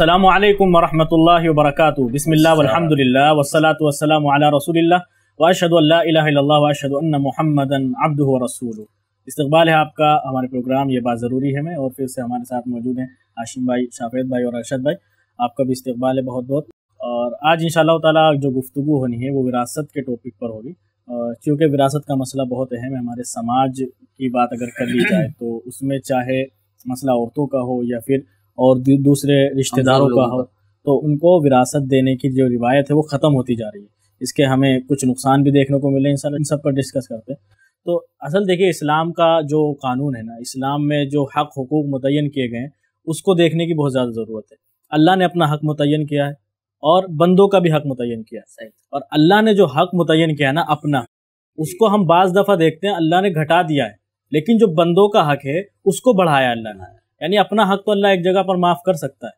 अल्लाम वरहमल वर्क बसमिल्लाम्दुल्ला वसलात वसलम रसूल वाशद वाशद महमदन अब्द रसूल इस्तबाल है आपका हमारे प्रोग्राम ये बात ज़रूरी है मैं और फिर से हमारे साथ मौजूद हैं आशिम भाई शाफेद भाई और अरशद भाई आपका भी इस्तबाल है बहुत बहुत और आज इन ताला जो गुफ्तु होनी है वो विरासत के टॉपिक पर होगी क्योंकि विरासत का मसला बहुत अहम है हमारे समाज की बात अगर कर ली जाए तो उसमें चाहे मसला औरतों का हो या फिर और दूसरे रिश्तेदारों का हो तो उनको विरासत देने की जो रिवायत है वो ख़त्म होती जा रही है इसके हमें कुछ नुकसान भी देखने को मिले इन सब पर डिस्कस करते हैं तो असल देखिए इस्लाम का जो कानून है ना इस्लाम में जो हक हकूक मुतन किए गए हैं उसको देखने की बहुत ज़्यादा ज़रूरत है अल्लाह ने अपना हक मुतन किया है और बंदों का भी हक मुतन किया है और अल्लाह ने जो हक मुतन किया है ना अपना उसको हम बाज़ दफ़ा देखते हैं अल्लाह ने घटा दिया है लेकिन जो बंदों का हक है उसको बढ़ाया अल्लाह ने यानी अपना हक तो अल्लाह एक जगह पर माफ़ कर सकता है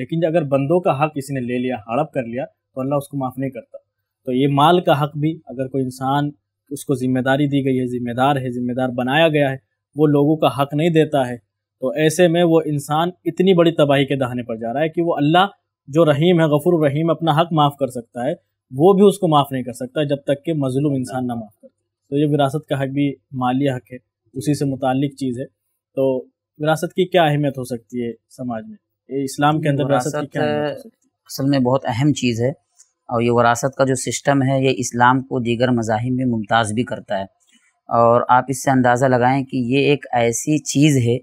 लेकिन अगर बंदों का हक किसी ने ले लिया हड़प कर लिया तो अल्लाह उसको माफ़ नहीं करता तो ये माल का हक भी अगर कोई इंसान उसको ज़िम्मेदारी दी गई है ज़िम्मेदार है ज़िम्मेदार बनाया गया है वो लोगों का हक नहीं देता है तो ऐसे में वो इंसान इतनी बड़ी तबाही के दहाने पर जा रहा है कि वो अल्लाह जो रहीम है गफुर रहीम अपना हक माफ़ कर सकता है वो भी उसको माफ़ नहीं कर सकता जब तक कि मजलूम इंसान ना माफ़ कर तो ये विरासत का हक भी माली हक है उसी से मुतल चीज़ है तो विरासत की क्या अहमियत हो सकती है समाज में इस्लाम के अंदर विरासत की क्या असल में बहुत अहम चीज़ है और ये वरासत का जो सिस्टम है ये इस्लाम को दीगर मजाहिम में मुमताज़ भी करता है और आप इससे अंदाज़ा लगाएं कि ये एक ऐसी चीज़ है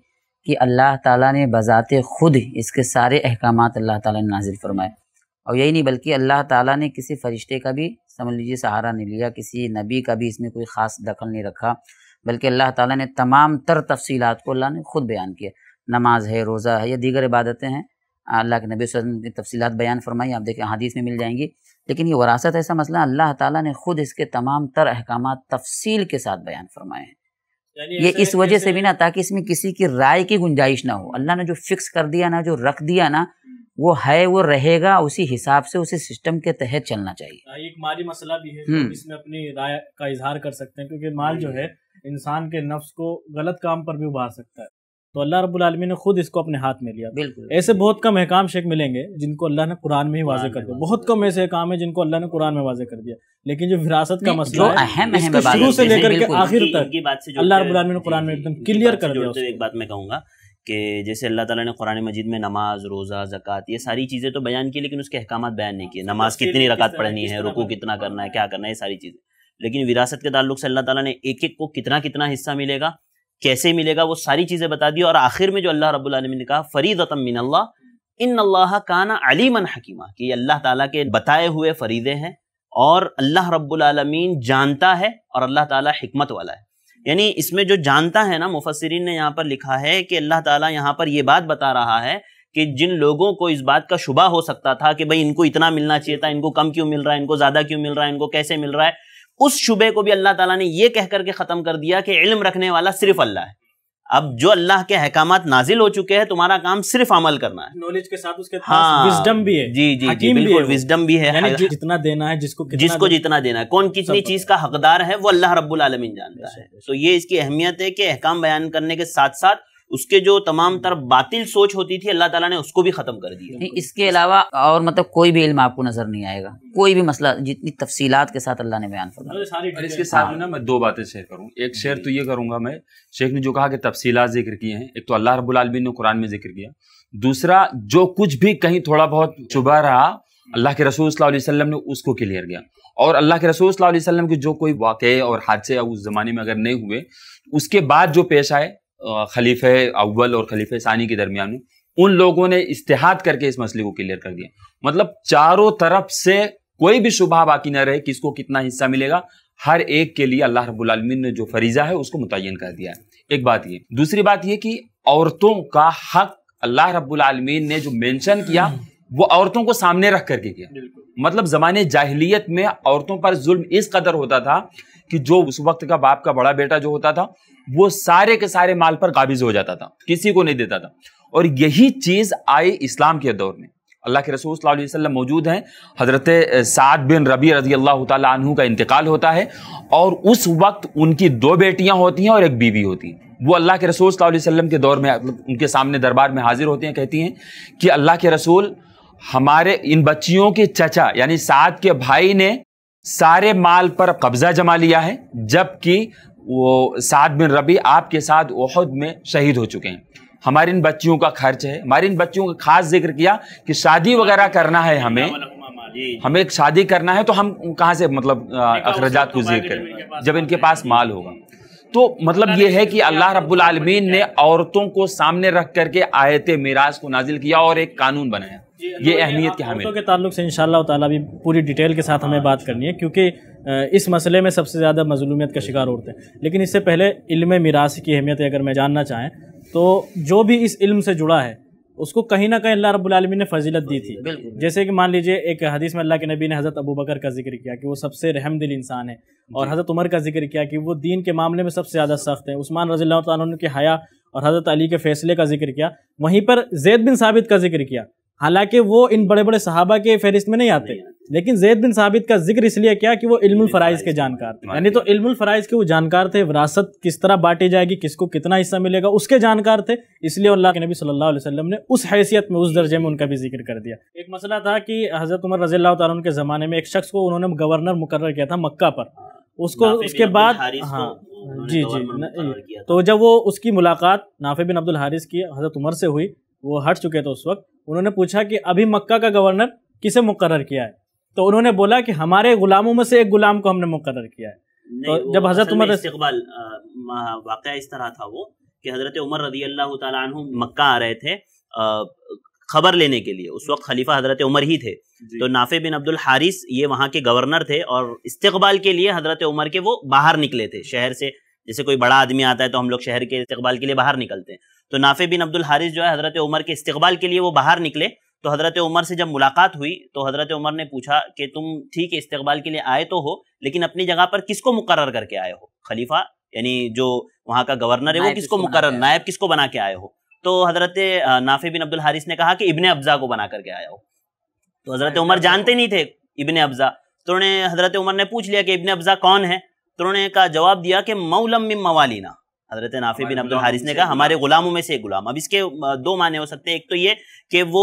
कि अल्लाह ताला ने बज़ात ख़ुद इसके सारे अहकाम अल्लाह ताला ने नाजिल फरमाए और यही नहीं बल्कि अल्लाह ताला ने किसी फरिश्ते का भी समझ लीजिए सहारा नहीं लिया किसी नबी का भी इसमें कोई ख़ास दखल नहीं रखा बल्कि अल्लाह ताला ने तमाम तर तफसीलात को अल्लाह ने खुद बयान किया नमाज है रोज़ा है या दीगर इबादतें हैं अल्लाह के नबी वसल्लम की तफसीत बयान फरमाई आप देखें हदीस में मिल जाएंगी लेकिन ये वरासत ऐसा मसला अल्लाह ताला ने खुद इसके तमाम तर अहकाम तफसील के साथ बयान फरमाए हैं ये इस वजह से भी ना ताकि इसमें किसी की राय की गुंजाइश ना हो अल्लाह ने जो फिक्स कर दिया ना जो रख दिया ना वो है वो रहेगा उसी हिसाब से उसी सिस्टम के तहत चलना चाहिए हाँ, एक माली मसला भी है तो हम्म। इसमें अपनी राय का इजहार कर सकते हैं क्योंकि माल जो है इंसान के नफ्स को गलत काम पर भी उभार सकता है तो अल्लाह रबालमी ने खुद इसको अपने हाथ में लिया बिल्कुल ऐसे बहुत कम अहकाम शेख मिलेंगे जिनको अल्लाह ने कुरान में ही वाजे कर दिया बहुत कम ऐसे अहकाम है जिनको अल्लाह ने कुरान में वाजे कर दिया लेकिन जो विरासत का मसला है शुरू से लेकर के आखिर तक अल्लाह रबालमी ने कुरान में एकदम क्लियर कर दिया एक बात मैं कहूँगा कि जैसे अल्लाह ताला ने कुरान मजीद में नमाज रोज़ा जक़ात ये सारी चीज़ें तो बयान की लेकिन उसके अहकाम बयान नहीं किए तो नमाज कितनी रकात पढ़नी है रुकू कितना करना है क्या करना है ये सारी चीज़ें लेकिन विरासत के ताल्लुक से अल्लाह ताला ने एक एक को कितना कितना हिस्सा मिलेगा कैसे मिलेगा वो सारी चीज़ें बता दी और आखिर में जो अल्लाह रबालमीन ने कहा फरीदतम मिन अल्लाह इन अल्लाह काना अलीमन हकीमा कि अल्लाह ताला के बताए हुए फरीदे हैं और अल्लाह रब्बुलमीन जानता है और अल्लाह ताला हिकमत वाला है यानी इसमें जो जानता है ना मुफसरीन ने यहाँ पर लिखा है कि अल्लाह ताला यहाँ पर यह बात बता रहा है कि जिन लोगों को इस बात का शुबा हो सकता था कि भाई इनको इतना मिलना चाहिए था इनको कम क्यों मिल रहा है इनको ज़्यादा क्यों मिल रहा है इनको कैसे मिल रहा है उस शुबे को भी अल्लाह ताला ने यह कह करके ख़त्म कर दिया कि इल्म रखने वाला सिर्फ अल्लाह है अब जो अल्लाह के अहकाम नाजिल हो चुके हैं तुम्हारा काम सिर्फ अमल करना है नॉलेज के साथ उसके हाँ, विजडम भी है जी जी जी बिल्कुल विजडम भी है जितना देना है जिसको जिसको जितना देना है कौन कितनी चीज का हकदार है वो अल्लाह रब्बुल आलमीन जानता है तो ये इसकी अहमियत है कि अहकाम बयान करने के साथ साथ उसके जो तमाम तरफ बातिल सोच होती थी अल्लाह ताला ने उसको भी ख़त्म कर दिया इसके अलावा और मतलब कोई भी इल्म आपको नज़र नहीं आएगा कोई भी मसला जितनी तफसीलात के साथ अल्लाह ने बयान फरमाया इसके साथ ना मैं दो बातें शेयर करूँ एक शेयर तो ये करूंगा मैं शेख ने जो कहा कि तफसीलात जिक्र किए हैं एक तो अल्लाह रबालमीन ने कुरान में जिक्र किया दूसरा जो कुछ भी कहीं थोड़ा बहुत चुभा रहा अल्लाह के रसूल वसल्लम ने उसको क्लियर किया और अल्लाह के रसूल वसल्लम के जो कोई वाक़ और हादसे उस ज़माने में अगर नहीं हुए उसके बाद जो पेश आए खलीफ अव्वल और खलीफ सानी के दरमियान में उन लोगों ने इश्तहाद करके इस मसले को क्लियर कर दिया मतलब चारों तरफ से कोई भी शुभा बाकी न रहे किसको कितना हिस्सा मिलेगा हर एक के लिए अल्लाह रबालमीन ने जो फरीजा है उसको मुतयन कर दिया है एक बात ये दूसरी बात ये कि औरतों का हक अल्लाह रबालमीन ने जो मेंशन किया वो औरतों को सामने रख करके किया मतलब जमाने जाहिलियत में औरतों पर जुल्म इस कदर होता था कि जो उस वक्त का बाप का बड़ा बेटा जो होता था वो सारे के सारे माल पर काबिज हो जाता था किसी को नहीं देता था और यही चीज आई इस्लाम के दौर में अल्लाह के रसूल सल्लल्लाहु अलैहि वसल्लम मौजूद हैं हज़रत साद बिन रबी रजी अल्लाह तु का इंतकाल होता है और उस वक्त उनकी दो बेटियां होती हैं और एक बीवी होती है वो अल्लाह के रसूल सल्लल्लाहु अलैहि वसल्लम के दौर में उनके सामने दरबार में हाजिर होती हैं कहती हैं कि अल्लाह के रसूल हमारे इन बच्चियों के चचा यानी साद के भाई ने सारे माल पर कब्जा जमा लिया है जबकि वो साद बिन रबी आपके साथ ओहद में शहीद हो चुके हैं हमारे इन बच्चियों का खर्च है हमारे इन बच्चियों का खास जिक्र किया कि शादी वगैरह करना है हमें हमें एक शादी करना है तो हम कहाँ से मतलब अखराजात को तो जिक्र करें जब इनके पास माल होगा तो मतलब ये है कि अल्लाह रब्बुल आलमीन ने औरतों को सामने रख करके आयत मीराज को नाजिल किया और एक कानून बनाया ये अहमियत के है के ताल्लुक से इन ताला भी पूरी डिटेल के साथ हमें बात करनी है क्योंकि इस मसले में सबसे ज़्यादा मजलूमियत का शिकार औरतें लेकिन इससे पहले इल्म मिरास की अहमियत अगर मैं जानना चाहें तो जो भी इस इल्म से जुड़ा है उसको कहीं ना कहीं अल्लाह रब्बुल आलमीन ने फजीलत दी थी जैसे कि मान लीजिए एक हदीस में अल्लाह के नबी ने हज़रत अबू बकर का जिक्र किया कि वो सबसे रहम दिल इंसान है और हज़रत उमर का जिक्र किया कि वो दीन के मामले में सबसे ज़्यादा सख्त हैं उस्मान रजील्ला तन की हया और हज़रत अली के फैसले का जिक्र किया वहीं पर जैद बिन साबित का जिक्र किया हालांकि वो इन बड़े बड़े सहाबा के फहरिस्त में नहीं आते लेकिन जैद बिन साबित का जिक्र इसलिए क्या कि वो इल्मुल फ़राइज़ के जानकार थे यानी तो इल्मुल फ़राइज़ के वो जानकार थे विरासत किस तरह बांटी जाएगी किसको कितना हिस्सा मिलेगा उसके जानकार थे इसलिए अल्लाह के नबी सल्लल्लाहु अलैहि वसल्लम ने उस हैसियत में उस दर्जे में उनका भी जिक्र कर दिया एक मसला था कि हज़रत उमर रज़ी अल्लाह के ज़माने में एक शख्स को उन्होंने गवर्नर मुकर किया था मक्का पर उसको उसके बाद हाँ जी जी तो जब वो उसकी मुलाकात नाफे बिन अब्दुल हारिस की हज़रत उमर से हुई वो हट चुके थे उस वक्त उन्होंने पूछा कि अभी मक्का का गवर्नर किसे मुकर किया है तो उन्होंने बोला कि हमारे गुलामों में से एक गुलाम को हमने मुकर किया है तो जब हजरत उमर इस्तेबाल वाक़ इस तरह था वो कि हजरत उमर रजी अल्लाह तु मक्का आ रहे थे खबर लेने के लिए उस वक्त खलीफा हजरत उमर ही थे तो नाफे बिन अब्दुल हारिस ये वहाँ के गवर्नर थे और इस्तेबाल के लिए हजरत उमर के वो बाहर निकले थे शहर से जैसे कोई बड़ा आदमी आता है तो हम लोग शहर के इस्तेबाल के लिए बाहर निकलते हैं तो नाफे बिन अब्दुल हारिस जो है हज़रत उमर के इस्तबाल के लिए वो बाहर निकले तो हज़रत उमर से जब मुलाकात हुई तो हज़रत उमर ने पूछा कि तुम ठीक है इस्तबाल के लिए आए तो हो लेकिन अपनी जगह पर किसको मुकर करके आए हो खलीफा यानी जो वहाँ का गवर्नर है वो किसको मुकर नायब किसको बना के आए हो तो हज़रत नाफे बिन अब्दुल हारिस ने कहा कि इबन अब्जा को बना करके आया हो तो हज़रत उमर जानते नहीं थे इबन अब्जा तो उन्होंने हज़रत उमर ने पूछ लिया कि इबन अब्जा कौन है तो उन्होंने का जवाब दिया कि मौलम मवालीना हजरत नाफी बिन अब्दुल हारिस ने कहा हमारे गुलामों में से एक गुलाम अब इसके दो माने हो सकते हैं एक तो ये कि वो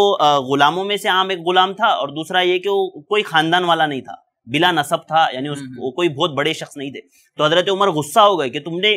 गुलामों में से आम एक गुलाम था और दूसरा ये कि वो कोई खानदान वाला नहीं था बिला नसब था यानी उस हम्म, हम्म। वो कोई बहुत बड़े शख्स नहीं थे तो हजरत उमर गुस्सा हो गए कि तुमने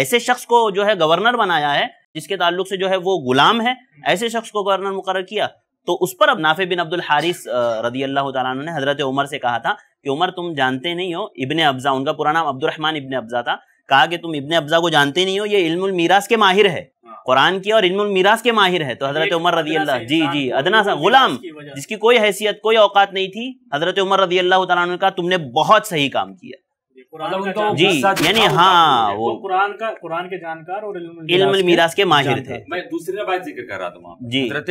ऐसे शख्स को जो है गवर्नर बनाया है जिसके ताल्लुक से जो है वो गुलाम है ऐसे शख्स को गवर्नर मुकर किया तो उस पर अब नाफे बिन अब्दुल हारिस रदी अल्लाह तजरत हजरत उमर से कहा था कि उमर तुम जानते नहीं हो इबन अब्जा उनका पुराना नाम अब्दुलरहमान इबन अब्जा था कहा कि तुम इब्ने अब्जा को जानते नहीं हो ये इल्मुल मीरास के माहिर है हाँ। कुरान की और इल्मुल मीरास के माहिर है तो हजरत उमर रजी अल्लाह जी जी अदना सा गुलाम जिसकी कोई हैसियत कोई औकात नहीं थी हजरत उमर रजी अल्लाह तुमने बहुत सही काम किया मतलब जी यानी हाँ वो कुरान का कुरान के जानकार और इल्म मीरास के माहिर थे मैं दूसरी बात जिक्र कर रहा था जी हजरत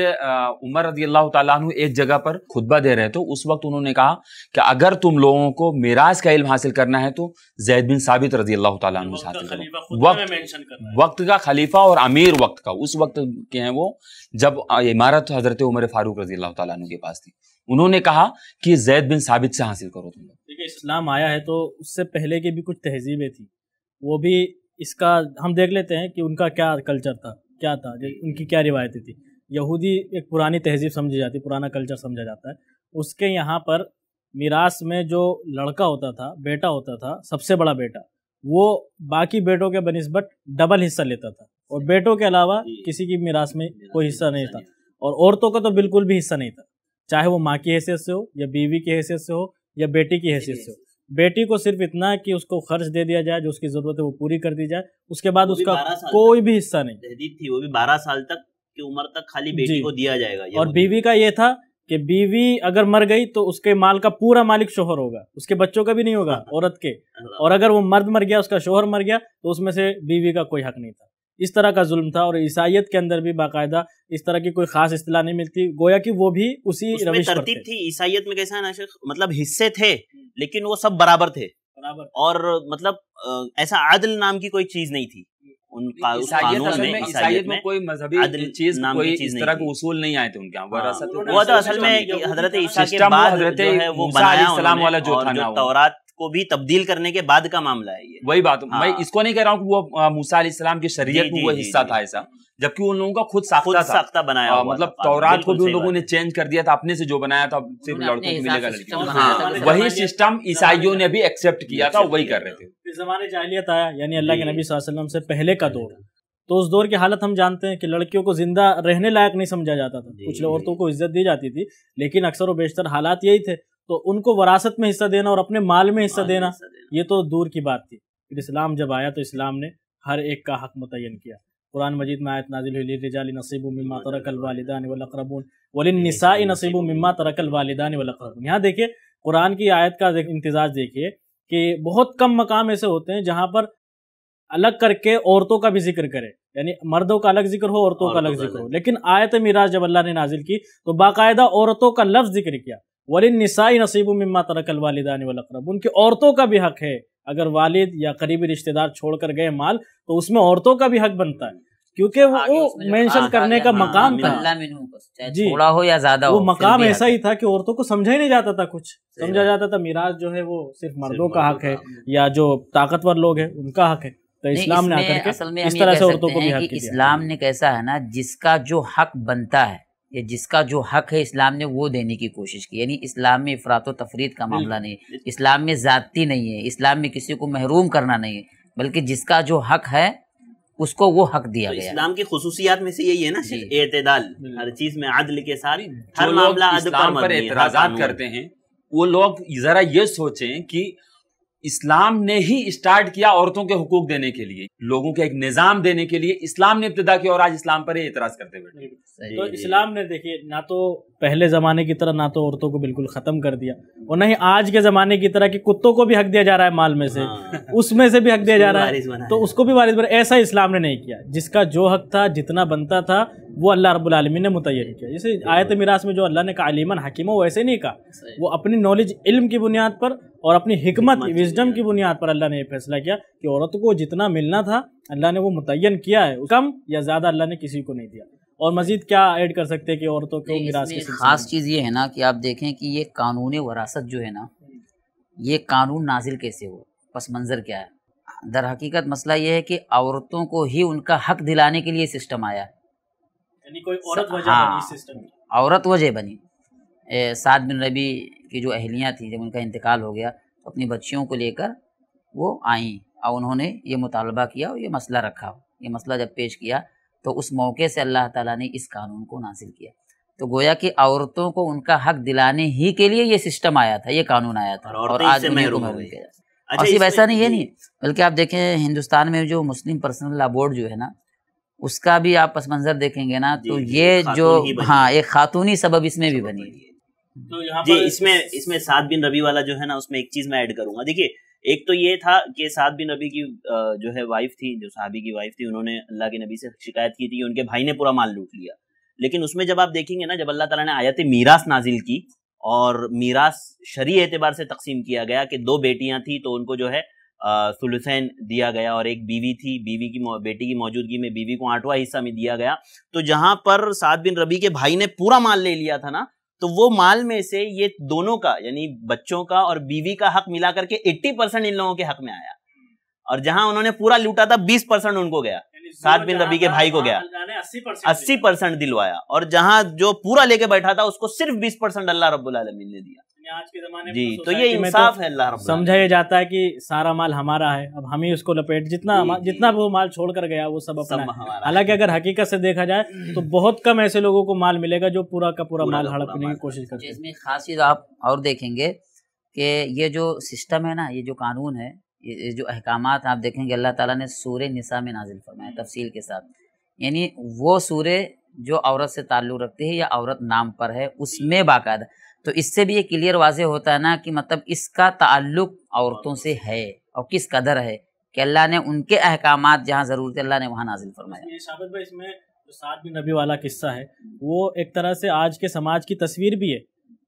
उमर रजी अल्लाह तु एक जगह पर खुतबा दे रहे थे तो उस वक्त उन्होंने कहा कि अगर तुम लोगों को मीराज का इल्म हासिल करना है तो जैद बिन साबित रजी अल्लाह तु हासिल वक्त वक्त का खलीफा और अमीर वक्त का उस वक्त के हैं वो जब इमारत हजरत उमर फारूक रजी अल्लाह तु के पास थी उन्होंने कहा कि जैद बिन साबित से हासिल करो तुम लोग है इस्लाम आया है तो उससे पहले की भी कुछ तहजीबें थी वो भी इसका हम देख लेते हैं कि उनका क्या कल्चर था क्या था उनकी क्या रिवायतें थी यहूदी एक पुरानी तहजीब समझी जाती पुराना कल्चर समझा जाता है उसके यहाँ पर मीरास में जो लड़का होता था बेटा होता था सबसे बड़ा बेटा वो बाकी बेटों के बनस्बत डबल हिस्सा लेता था और बेटों के अलावा किसी की मीरास में कोई हिस्सा नहीं था और औरतों का तो बिल्कुल भी हिस्सा नहीं था चाहे वो माँ की हैसियत से हो या बीवी की हैसियत से हो या बेटी की हैसियत से बेटी को सिर्फ इतना कि उसको खर्च दे दिया जाए जो उसकी जरूरत है वो पूरी कर दी जाए उसके बाद उसका कोई भी हिस्सा नहीं थी वो भी बारह साल तक की उम्र तक खाली बेटी को दिया जाएगा और बीवी का ये था कि बीवी अगर मर गई तो उसके माल का पूरा मालिक शोहर होगा उसके बच्चों का भी नहीं होगा औरत के और अगर वो मर्द मर गया उसका शोहर मर गया तो उसमें से बीवी का कोई हक नहीं था इस तरह का जुल्म था और ईसाइत के अंदर भी बाकायदा इस तरह की कोई खास इतला नहीं मिलती गोया कि वो भी उसी तरतीब थी ईसाइत में कैसा है ना मतलब हिस्से थे लेकिन वो सब बराबर थे बराबर और मतलब ऐसा आदल नाम की कोई चीज नहीं थी उनका कानून में में, में कोई मजहबी चीज नाम कोई इस तरह के उसूल नहीं आए थे उनके यहाँ हाँ, वो तो असल में हजरत को भी तब्दील करने के बाद का मामला है ये वही बात हाँ। मैं इसको नहीं कह रहा हूँ वो मूसा इस्लाम की शरीयत में वो हिस्सा था ऐसा जबकि उन लोगों का खुद साख्ता था साख्ता बनाया आ, मतलब तौरात को भी उन लोगों ने चेंज कर दिया था अपने से जो बनाया था सिर्फ लड़कों को मिलेगा लड़कियों हाँ, वही सिस्टम ईसाइयों ने भी एक्सेप्ट किया था वही कर रहे थे जमाने जाहिलियत आया यानी अल्लाह के नबी वसल्लम से पहले का दौर तो उस दौर की हालत हम जानते हैं कि लड़कियों को जिंदा रहने लायक नहीं समझा जाता था कुछ औरतों को इज्जत दी जाती थी लेकिन अक्सर और बेशतर हालात यही थे तो उनको वरासत में हिस्सा देना और अपने माल में हिस्सा देना, ये तो दूर की बात थी फिर इस्लाम जब आया तो इस्लाम ने हर एक का हक मुतन किया कुरान मजीद में आयत नाजिल नसीब मिम्मा तरकल वालदान वलकरबून वलिनसा नसीब मिम्मा तरकल वालदान वलकरबून यहाँ देखिए कुरान की आयत का इम्तजाज देखिए कि बहुत कम मकाम ऐसे होते हैं जहाँ पर अलग करके औरतों का भी जिक्र करे यानी मर्दों का अलग जिक्र हो औरतों का अलग जिक्र हो लेकिन आयत मीराज जब अल्लाह ने नाजिल की तो बाकायदा औरतों का लफ्ज जिक्र किया वलिन नसाई में माता तरकल वालदा वलकरब उनकी औरतों का भी हक है अगर वालिद या करीबी रिश्तेदार छोड़कर गए माल तो उसमें औरतों का भी हक बनता है क्योंकि वो मेंशन करने का मकाम था जी थोड़ा हो या ज्यादा वो मकाम ऐसा ही था कि औरतों को समझा ही नहीं जाता था कुछ समझा जाता था मिराज जो है वो सिर्फ मर्दों का हक है या जो ताकतवर लोग हैं उनका हक है तो इस्लाम ने आकर के इस तरह से औरतों को भी इस्लाम ने कैसा है ना जिसका जो हक बनता है या जिसका जो हक है इस्लाम ने वो देने की कोशिश की यानी इस्लाम में अफरात तफरीद का मामला नहीं इस्लाम में ज्यादती नहीं है इस्लाम में किसी को महरूम करना नहीं है बल्कि जिसका जो हक है उसको वो हक दिया तो गया इस्लाम की खसूसियात में से यही है ना एतदाल हर चीज में आदल के साथ हर मामला पर एतराजात करते हैं वो लोग जरा ये सोचें कि इस्लाम ने ही स्टार्ट किया औरतों के हकूक देने के लिए लोगों के एक निजाम देने के लिए इस्लाम ने इब्तदा किया और आज इस्लाम पर एतराज करते बैठे तो इस्लाम ने देखिए ना तो पहले जमाने की तरह ना तो औरतों को बिल्कुल खत्म कर दिया और ना ही आज के जमाने की तरह कि कुत्तों को भी हक दिया जा रहा है माल में से हाँ। उसमें से भी हक दिया जा रहा है तो उसको भी वारिस बना ऐसा इस्लाम ने नहीं किया जिसका जो हक था जितना बनता था वो अल्लाह रब्बुल आलमीन ने मुतयन किया जैसे आयत मिरास में जो अल्लाह ने कहा अलीमन हकीमा वैसे नहीं कहा वो अपनी नॉलेज इल्म की बुनियाद पर और अपनी हिकमत विजडम की बुनियाद पर अल्लाह ने यह फैसला किया कि औरत को जितना मिलना था अल्लाह ने वो मुतयन किया है कम या ज़्यादा अल्लाह ने किसी को नहीं दिया और मजीद क्या ऐड कर सकते हैं कि औरतों को मिराज की खास चीज़ ये है ना कि आप देखें कि ये कानून वरासत जो है ना ये कानून नाजिल कैसे हो पस मंज़र क्या है दर हकीकत मसला यह है कि औरतों को ही उनका हक दिलाने के लिए सिस्टम आया है यानी कोई औरत वजह हाँ, बनी सिस्टम औरत वजह बनी साद बिन रबी की जो अहलियाँ थी जब उनका इंतकाल हो गया तो अपनी बच्चियों को लेकर वो आईं और उन्होंने ये मुतालबा किया और ये मसला रखा ये मसला जब पेश किया तो उस मौके से अल्लाह ताला ने इस कानून को नासिल किया तो गोया कि औरतों को उनका हक दिलाने ही के लिए ये सिस्टम आया था ये कानून आया था और, और आज महरूम अच्छा सिर्फ ऐसा नहीं है नहीं बल्कि आप देखें हिंदुस्तान में जो मुस्लिम पर्सनल लॉ बोर्ड जो है ना उसका भी आप पस मंजर देखेंगे ना तो ये जो हाँ एक खातूनी सबब इसमें भी बनी है तो यहाँ जी इसमें इसमें सात बिन रबी वाला जो है ना उसमें एक चीज मैं ऐड करूंगा देखिए एक तो ये था कि सात बिन रबी की जो है वाइफ थी जो साहबी की वाइफ थी उन्होंने अल्लाह के नबी से शिकायत की थी कि उनके भाई ने पूरा माल लूट लिया लेकिन उसमें जब आप देखेंगे ना जब अल्लाह तला ने आयत मीरास नाजिल की और मीरास शरी एतबार से तकसीम किया गया कि दो बेटियां थी तो उनको जो है सुलसैन दिया गया और एक बीवी थी बीवी की बेटी की मौजूदगी में बीवी को आठवां हिस्सा में दिया गया तो जहां पर सात बिन रबी के भाई ने पूरा माल ले लिया था ना तो वो माल में से ये दोनों का यानी बच्चों का और बीवी का हक मिला करके एट्टी परसेंट इन लोगों के हक में आया और जहां उन्होंने पूरा लूटा था बीस परसेंट उनको गया सात बिन रबी के भाई को गया अस्सी परसेंट दिलवाया और जहां जो पूरा लेके बैठा था उसको सिर्फ बीस परसेंट अल्लाह आलमीन ने दिया आज के जमाने जी तो, तो ये तो इंसाफ है अल्लाह समझा ये जाता है कि सारा माल हमारा है अब हम ही उसको लपेट जितना जी, जितना वो माल छोड़ कर गया वो सब अपना हालांकि अगर हकीकत से देखा जाए तो बहुत कम ऐसे लोगों को माल मिलेगा जो पूरा का पूरा माल हड़पने की कोशिश करते हैं इसमें खास चीज आप और देखेंगे कि ये जो सिस्टम है ना ये जो कानून है ये जो अहकाम आप देखेंगे अल्लाह ताला ने सूर्य निसा में नाजिल फरमाया तफसील के साथ यानी वो सूर्य जो औरत से ताल्लुक़ रखती है या औरत नाम पर है उसमें बाकायदा तो इससे भी ये क्लियर वाजे होता है ना कि मतलब इसका ताल्लुक औरतों से है और किस कदर है कि अल्लाह ने उनके अहकाम जहाँ ज़रूर थे अल्लाह ने वहाँ नाजिल फरमाया शाबिद सात वाला किस्सा है वो एक तरह से आज के समाज की तस्वीर भी है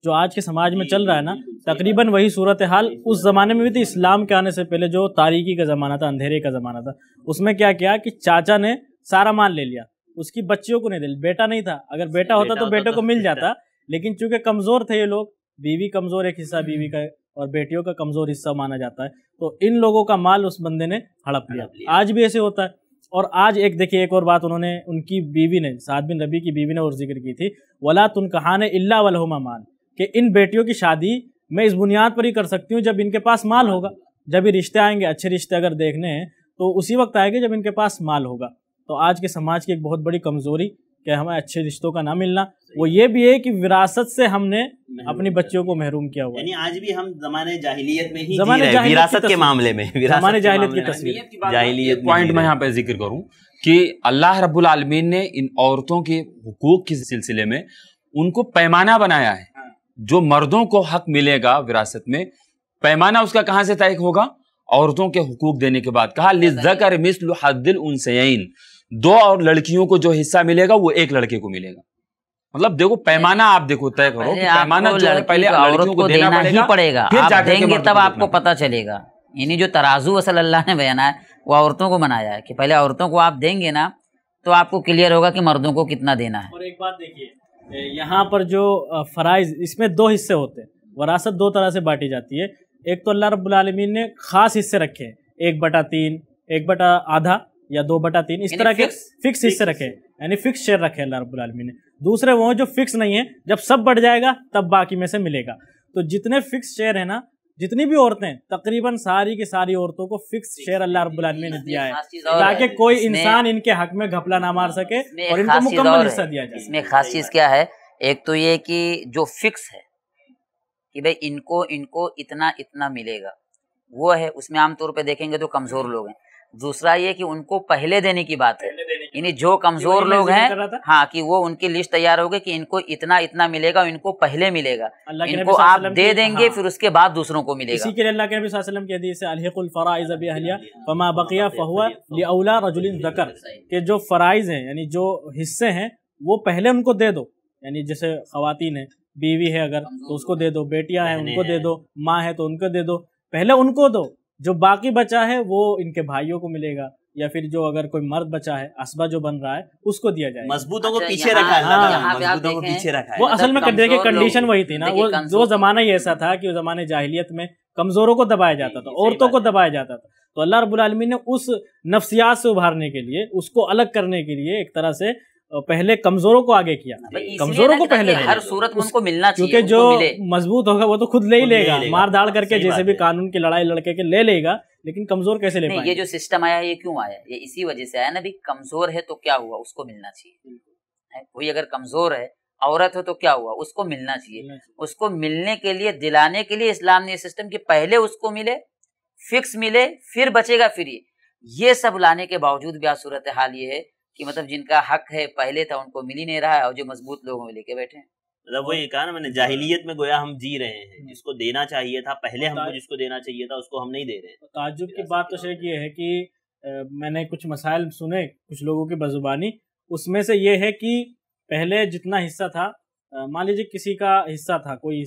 जो आज के समाज में चल रहा है ना तकरीबन वही सूरत हाल उस ज़माने में भी थी इस्लाम के आने से पहले जो तारीकी का ज़माना था अंधेरे का ज़माना था उसमें क्या किया कि चाचा ने सारा माल ले लिया उसकी बच्चियों को नहीं दिल बेटा नहीं था अगर बेटा होता तो बेटे को तो मिल जाता लेकिन चूंकि कमज़ोर थे ये लोग बीवी कमज़ोर एक हिस्सा बीवी हम्म। का और बेटियों का कमज़ोर हिस्सा माना जाता है तो इन लोगों का माल उस बंदे ने हड़प लिया आज भी ऐसे होता है और आज एक देखिए एक और बात उन्होंने उनकी बीवी ने साद बिन रबी की बीवी ने और जिक्र की थी वला तुन कहान अल्ला वलहुमा मान कि इन बेटियों की शादी मैं इस बुनियाद पर ही कर सकती हूँ जब इनके पास माल होगा जब ये रिश्ते आएंगे अच्छे रिश्ते अगर देखने हैं तो उसी वक्त आएंगे जब इनके पास माल होगा तो आज के समाज की एक बहुत बड़ी कमज़ोरी कि हमें अच्छे रिश्तों का ना मिलना वो ये भी है कि विरासत से हमने अपनी बच्चियों को महरूम किया हुआ यानी आज भी हम जमाने जाहिलियत में ही जमाने जी रहे विरासत के मामले में जमाने जाहिलियत की तस्वीर जाहिलियत पॉइंट मैं यहाँ पे जिक्र करूँ कि अल्लाह रब्बुल आलमीन ने इन औरतों के हकूक के सिलसिले में उनको पैमाना बनाया है हाँ। जो मर्दों को हक मिलेगा विरासत में पैमाना उसका कहाँ से तय होगा औरतों के हकूक देने के बाद कहा लिजकर मिसल हदिल उनसैन दो और लड़कियों को जो हिस्सा मिलेगा वो एक लड़के को मिलेगा मतलब देखो पैमाना आप देखो तय करो पैमाना जो है पहले औरत को देना ही पड़ेगा फिर आप देंगे तब आपको पता चलेगा यानी जो तराजू असल अल्लाह ने बयाना है वो औरतों को बनाया है कि पहले औरतों को आप देंगे ना तो आपको क्लियर होगा कि मर्दों को कितना देना है और एक बात देखिए यहाँ पर जो फ़राइज इसमें दो हिस्से होते हैं वरासत दो तरह से बांटी जाती है एक तो अल्लाह रब्बुल आलमीन ने ख़ास हिस्से रखे हैं एक बटा तीन एक बटा आधा या दो बटा तीन इस तरह के फिक्स हिस्से रखे यानी फिक्स शेयर रखे अल्लाह रब्बुल आलमीन ने दूसरे वो हैं जो फिक्स नहीं है जब सब बढ़ जाएगा तब बाकी में से मिलेगा तो जितने फिक्स शेयर है ना जितनी भी औरतें तकरीबन सारी की सारी औरतों को फिक्स शेयर अल्लाह रब्बुल आलमीन ने दिया है ताकि कोई इंसान इनके हक में घपला ना मार सके और इनको मुकम्मल हिस्सा दिया जाए इसमें खास चीज क्या है एक तो ये कि जो फिक्स है कि भाई इनको इनको इतना इतना मिलेगा वो है उसमें आमतौर पर देखेंगे तो कमजोर लोग हैं दूसरा ये कि उनको पहले देने की बात है यानी जो कमजोर लोग हैं हाँ कि वो उनकी लिस्ट तैयार होगी कि इनको इतना इतना मिलेगा इनको पहले मिलेगा इनको आप दे देंगे हाँ। फिर उसके बाद दूसरों को मिलेगा के जो फ़राइज है यानी जो हिस्से हैं वो पहले उनको दे दो यानी जैसे खातन है बीवी है अगर तो उसको दे दो बेटियां हैं उनको दे दो माँ है तो उनको दे दो पहले उनको दो जो बाकी बचा है वो इनके भाइयों को मिलेगा या फिर जो अगर कोई मर्द बचा है असबा जो बन रहा है उसको दिया जाएगा मजबूतों को अच्छा, पीछे रखा है मजबूतों को पीछे रखा है वो असल में की कंडीशन वही थी ना वो जो जमाना ही ऐसा था कि वो जमाने जाहिलियत में कमजोरों को दबाया जाता था औरतों को दबाया जाता था तो अल्लाह आलमी ने उस नफ्सियात से उभारने के लिए उसको अलग करने के लिए एक तरह से पहले कमजोरों को आगे किया कमजोरों को पहले हर सूरत में उसको मिलना चाहिए क्योंकि जो मजबूत होगा वो तो खुद ले ही लेगा मार दाड़ करके जैसे भी कानून की लड़ाई लड़के के ले लेगा लेकिन कमजोर कैसे ले पाएगा ये जो सिस्टम आया ये क्यों आया ये इसी वजह से आया ना भी कमजोर है तो क्या हुआ उसको मिलना चाहिए कोई अगर कमजोर है औरत हो तो क्या हुआ उसको मिलना चाहिए उसको मिलने के लिए दिलाने के लिए इस्लाम ने सिस्टम की पहले उसको मिले फिक्स मिले फिर बचेगा फिर ये सब लाने के बावजूद भी आज सूरत हाल ये है कि मतलब जिनका हक है पहले था उनको मिल ही नहीं रहा है और जो मजबूत लोगों में लेके बैठे हैं मतलब वही कहा ना मैंने जाहिलियत में गोया हम जी रहे हैं हम्म। जिसको देना चाहिए था पहले हमको जिसको देना चाहिए था उसको हम नहीं दे रहे हैं ताजुब की बात तो शेख ये है कि मैंने कुछ मसाइल सुने कुछ लोगों की बजुबानी उसमें से ये है कि पहले जितना हिस्सा था मान लीजिए किसी का हिस्सा था कोई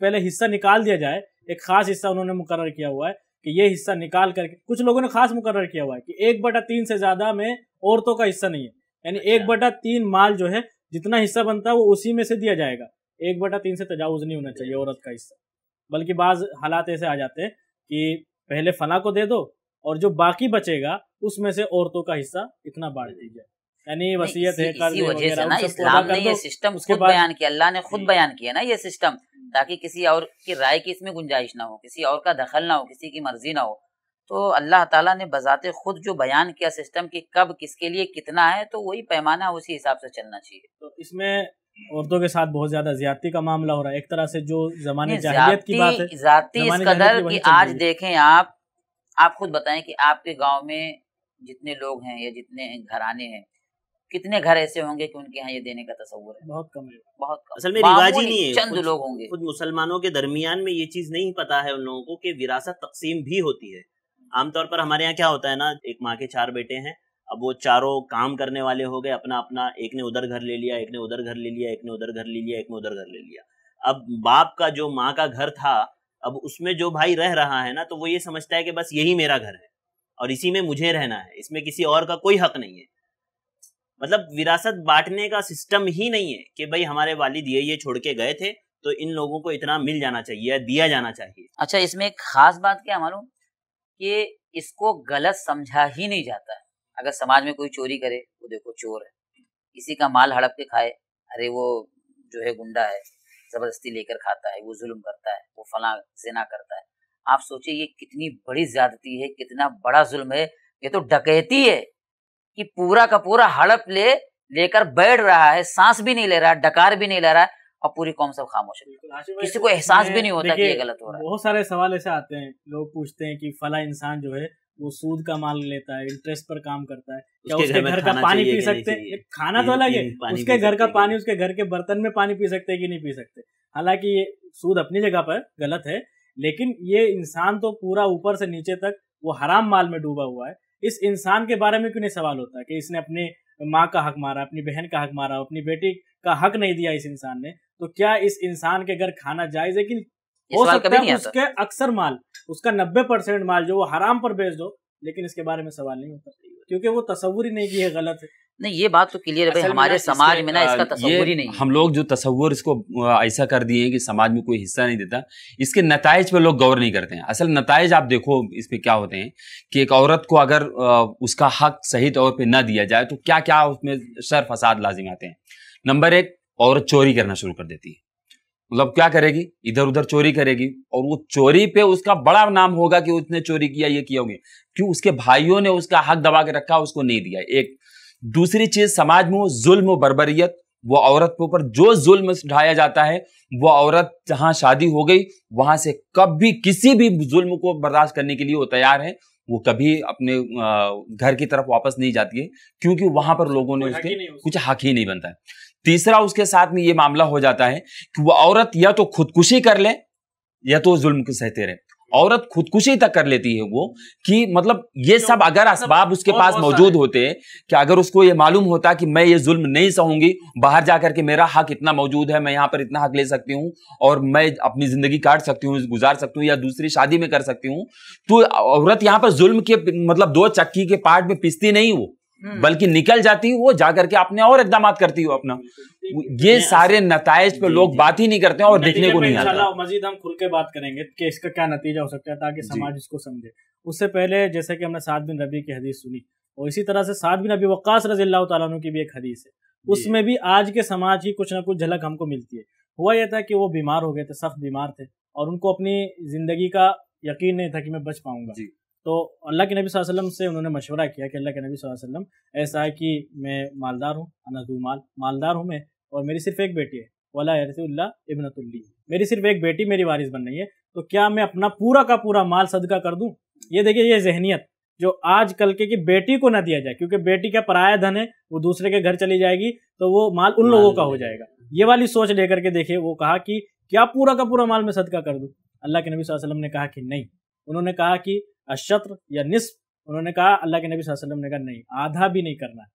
पहले हिस्सा निकाल दिया जाए एक खास हिस्सा उन्होंने मुकर किया हुआ है कि ये हिस्सा निकाल करके कुछ लोगों ने खास मुकर किया हुआ है कि एक बटा तीन से ज्यादा में औरतों का हिस्सा नहीं है यानी एक अच्छा। बटा तीन माल जो है जितना हिस्सा बनता है वो उसी में से दिया जाएगा एक बटा तीन से तजावज नहीं होना चाहिए औरत का हिस्सा बल्कि बाज हालात ऐसे आ जाते हैं कि पहले फला को दे दो और जो बाकी बचेगा उसमें से औरतों का हिस्सा इतना बांट हम्म। दीजिए यानी वसीयत है इस्लाम ने ये सिस्टम उसके बयान किया अल्लाह ने खुद बयान किया ना ये सिस्टम ताकि किसी और की राय की इसमें गुंजाइश ना हो किसी और का दखल ना हो किसी की मर्जी ना हो तो अल्लाह ताला ने बजाते खुद जो बयान किया सिस्टम की कब किसके लिए कितना है तो वही पैमाना उसी हिसाब से चलना चाहिए तो इसमें औरतों के साथ बहुत ज्यादा ज्यादा का मामला हो रहा है एक तरह से जो जमाने की इस कदर की आज देखें आप आप खुद बताएं कि आपके गांव में जितने लोग हैं या जितने घराने हैं कितने घर ऐसे होंगे कि उनके यहाँ ये देने का तस्वर है बहुत कम है बहुत कम असल में रिवाज ही नहीं है चंद लोग होंगे खुद मुसलमानों के दरमियान में ये चीज नहीं पता है उन लोगों को कि विरासत तकसीम भी होती है आमतौर पर हमारे यहाँ क्या होता है ना एक माँ के चार बेटे हैं अब वो चारों काम करने वाले हो गए अपना अपना एक ने उधर घर ले लिया एक ने उधर घर ले लिया एक ने उधर घर ले लिया एक ने उधर घर ले लिया अब बाप का जो माँ का घर था अब उसमें जो भाई रह रहा है ना तो वो ये समझता है कि बस यही मेरा घर है और इसी में मुझे रहना है इसमें किसी और का कोई हक नहीं है मतलब विरासत बांटने का सिस्टम ही नहीं है कि भाई हमारे वालिद ये ये छोड़ के गए थे तो इन लोगों को इतना मिल जाना चाहिए दिया जाना चाहिए अच्छा इसमें एक खास बात क्या मालूम कि इसको गलत समझा ही नहीं जाता है अगर समाज में कोई चोरी करे वो देखो चोर है किसी का माल हड़प के खाए अरे वो जो है गुंडा है जबरदस्ती लेकर खाता है वो जुल्म करता है वो फला सेना करता है आप सोचिए ये कितनी बड़ी ज्यादती है कितना बड़ा जुल्म है ये तो डकैती है कि पूरा का पूरा हड़प ले लेकर बैठ रहा है सांस भी नहीं ले रहा डकार भी नहीं ले रहा है और पूरी कौम सब खामोश है किसी को एहसास भी नहीं होता कि ये गलत हो रहा है बहुत सारे सवाल ऐसे आते हैं लोग पूछते हैं कि फला इंसान जो है वो सूद का माल लेता है इंटरेस्ट पर काम करता है क्या उसके घर का पानी पी सकते हैं खाना तो अलग है उसके घर का पानी उसके घर के बर्तन में पानी पी सकते हैं कि नहीं पी सकते हालांकि ये सूद अपनी जगह पर गलत है लेकिन ये इंसान तो पूरा ऊपर से नीचे तक वो हराम माल में डूबा हुआ है इस इंसान के बारे में क्यों नहीं सवाल होता कि इसने अपने माँ का हक मारा अपनी बहन का हक मारा अपनी बेटी का हक नहीं दिया इस इंसान ने तो क्या इस इंसान के घर खाना जायज है कि हो सकता है उसके अक्सर माल उसका नब्बे परसेंट माल जो वो हराम पर बेच दो लेकिन इसके बारे में सवाल नहीं होता क्योंकि वो तस्वुर ही नहीं की है गलत है नहीं ये बात तो क्लियर है हमारे समाज में ना इसका तस्वुर ही नहीं हम लोग जो तस्वुर इसको ऐसा कर दिए हैं कि समाज में कोई हिस्सा नहीं देता इसके नतज पर लोग गौर नहीं करते हैं असल नतज आप देखो इस पर क्या होते हैं कि एक औरत को अगर उसका हक सही तौर पर ना दिया जाए तो क्या क्या उसमें शर फसाद लाजिम आते हैं नंबर एक औरत चोरी करना शुरू कर देती है मतलब क्या करेगी इधर उधर चोरी करेगी और वो चोरी पे उसका बड़ा नाम होगा कि उसने चोरी किया ये किया होंगे क्यों उसके भाइयों ने उसका हक दबा के रखा उसको नहीं दिया एक दूसरी चीज समाज में वो जुल्म बर्बरियत वो औरत के ऊपर जो जुल्म ढाया जाता है वो औरत जहां शादी हो गई वहां से कभी किसी भी जुल्म को बर्दाश्त करने के लिए वो तैयार है वो कभी अपने घर की तरफ वापस नहीं जाती है क्योंकि वहां पर लोगों ने उसके कुछ हक ही नहीं बनता है तीसरा उसके साथ में ये मामला हो जाता है कि वो औरत या तो खुदकुशी कर ले या तो जुल्म के सहते रहे औरत खुदकुशी तक कर लेती है वो कि मतलब ये सब अगर मतलब असबाब उसके पास मौजूद होते कि अगर उसको ये मालूम होता कि मैं ये जुल्म नहीं सहूंगी बाहर जाकर के मेरा हक इतना मौजूद है मैं यहाँ पर इतना हक ले सकती हूँ और मैं अपनी जिंदगी काट सकती हूँ गुजार सकती हूँ या दूसरी शादी में कर सकती हूँ तो औरत यहाँ पर जुल्म के मतलब दो चक्की के पार्ट में पिसती नहीं वो हम्म। बल्कि निकल जाती वो जाकर के अपने और इकदाम करती हो अपना ये सारे नतज पे लोग बात ही नहीं करते और देखने को नहीं आता मजीद हम खुल के बात करेंगे कि इसका क्या नतीजा हो सकता है ताकि समाज इसको समझे उससे पहले जैसे कि हमने सात बिन रबी की हदीस सुनी और इसी तरह से सात बिन रबी वक्स रजी तुम की भी एक हदीस है उसमें भी आज के समाज की कुछ ना कुछ झलक हमको मिलती है हुआ यह था कि वो बीमार हो गए थे सख्त बीमार थे और उनको अपनी जिंदगी का यकीन नहीं था कि मैं बच पाऊंगा तो अल्लाह के नबी वसल्लम से उन्होंने मशवरा किया कि अल्लाह के नबी वसल्लम ऐसा है कि मैं मालदार हूँ अनदू माल मालदार हूँ मैं और मेरी सिर्फ एक बेटी है वाला रसुल्ला इबनतुल्ली मेरी सिर्फ एक बेटी मेरी वारिस बन रही है तो क्या मैं अपना पूरा का पूरा माल सदका कर दूँ ये देखिए ये जहनीत जो आज कल के की बेटी को ना दिया जाए क्योंकि बेटी का पराया धन है वो दूसरे के घर चली जाएगी तो वो माल उन लोगों का हो जाएगा ये वाली सोच लेकर के देखे वो कहा कि क्या पूरा का पूरा माल मैं सदका कर दूँ अल्लाह के नबी वसल्लम ने कहा कि नहीं उन्होंने कहा कि अशत्र या निस्फ उन्होंने कहा अल्लाह के नबी वसल्लम ने कहा नहीं आधा भी नहीं करना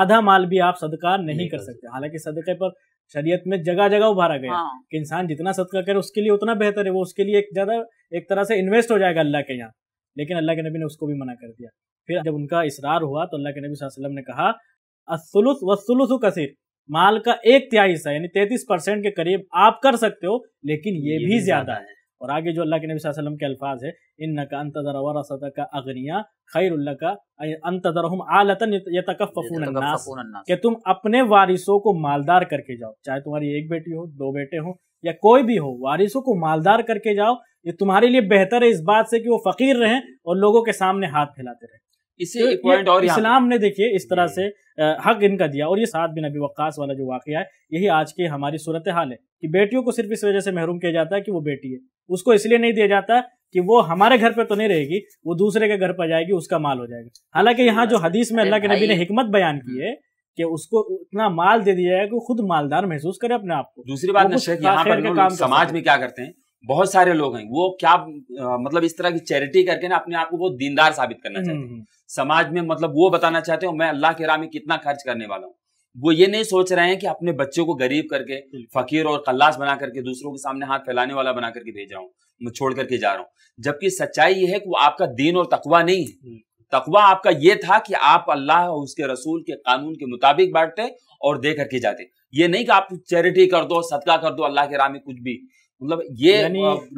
आधा माल भी आप सदका नहीं, नहीं कर सकते हालांकि सदके पर शरीयत में जगह जगह उभारा गया हाँ। कि इंसान जितना सदका करे उसके लिए उतना बेहतर है वो उसके लिए एक ज्यादा एक तरह से इन्वेस्ट हो जाएगा अल्लाह के यहाँ लेकिन अल्लाह के नबी ने उसको भी मना कर दिया फिर जब उनका इसरार हुआ तो अल्लाह के नबी वसल्लम ने कहा असुलुस वसुलुस कसीर माल का एक तिहाई हिस्सा यानी तैतीस परसेंट के करीब आप कर सकते हो लेकिन ये, ये भी ज्यादा है और आगे जो अल्लाह के नबी वसल्लम के अल्फाज है इन नका अंतर वरसद का अग्निया खैर का अंतजरहम आलतन यतकफ़ून कि तुम अपने वारिसों को मालदार करके जाओ चाहे तुम्हारी एक बेटी हो दो बेटे हो या कोई भी हो वारिसों को मालदार करके जाओ ये तुम्हारे लिए बेहतर है इस बात से कि वो फ़कीर रहें और लोगों के सामने हाथ फैलाते रहें इसे एक पॉइंट और इस्लाम ने देखिए इस तरह से हक इनका दिया और ये साथ बिन अभी वक्स वाला जो वाक़ है यही आज की हमारी सूरत हाल है कि बेटियों को सिर्फ इस वजह से महरूम किया जाता है कि वो बेटी है उसको इसलिए नहीं दिया जाता कि वो हमारे घर पे तो नहीं रहेगी वो दूसरे के घर पर जाएगी उसका माल हो जाएगा हालांकि यहाँ जो हदीस में अल्लाह के नबी ने हिकमत बयान की हम्म। है कि उसको इतना माल दे दिया जाएगा कि खुद मालदार महसूस करे अपने आप को दूसरी बात यहाँ पर समाज में क्या करते हैं बहुत सारे लोग हैं वो क्या आ, मतलब इस तरह की चैरिटी करके ना अपने आप को बहुत दीनदार साबित करना चाहते हैं हम्म, हम्म। समाज में मतलब वो बताना चाहते हो मैं अल्लाह के राह में कितना खर्च करने वाला हूँ वो ये नहीं सोच रहे हैं कि अपने बच्चों को गरीब करके फकीर और कल्लास बना करके दूसरों के सामने हाथ फैलाने वाला बना करके भेज रहा हूँ मैं छोड़ करके जा रहा हूँ जबकि सच्चाई ये है कि वो आपका दीन और तकवा नहीं है तकवा आपका ये था कि आप अल्लाह और उसके रसूल के कानून के मुताबिक बांटते और दे करके जाते ये नहीं कि आप चैरिटी कर दो सदका कर दो अल्लाह के राह में कुछ भी मतलब ये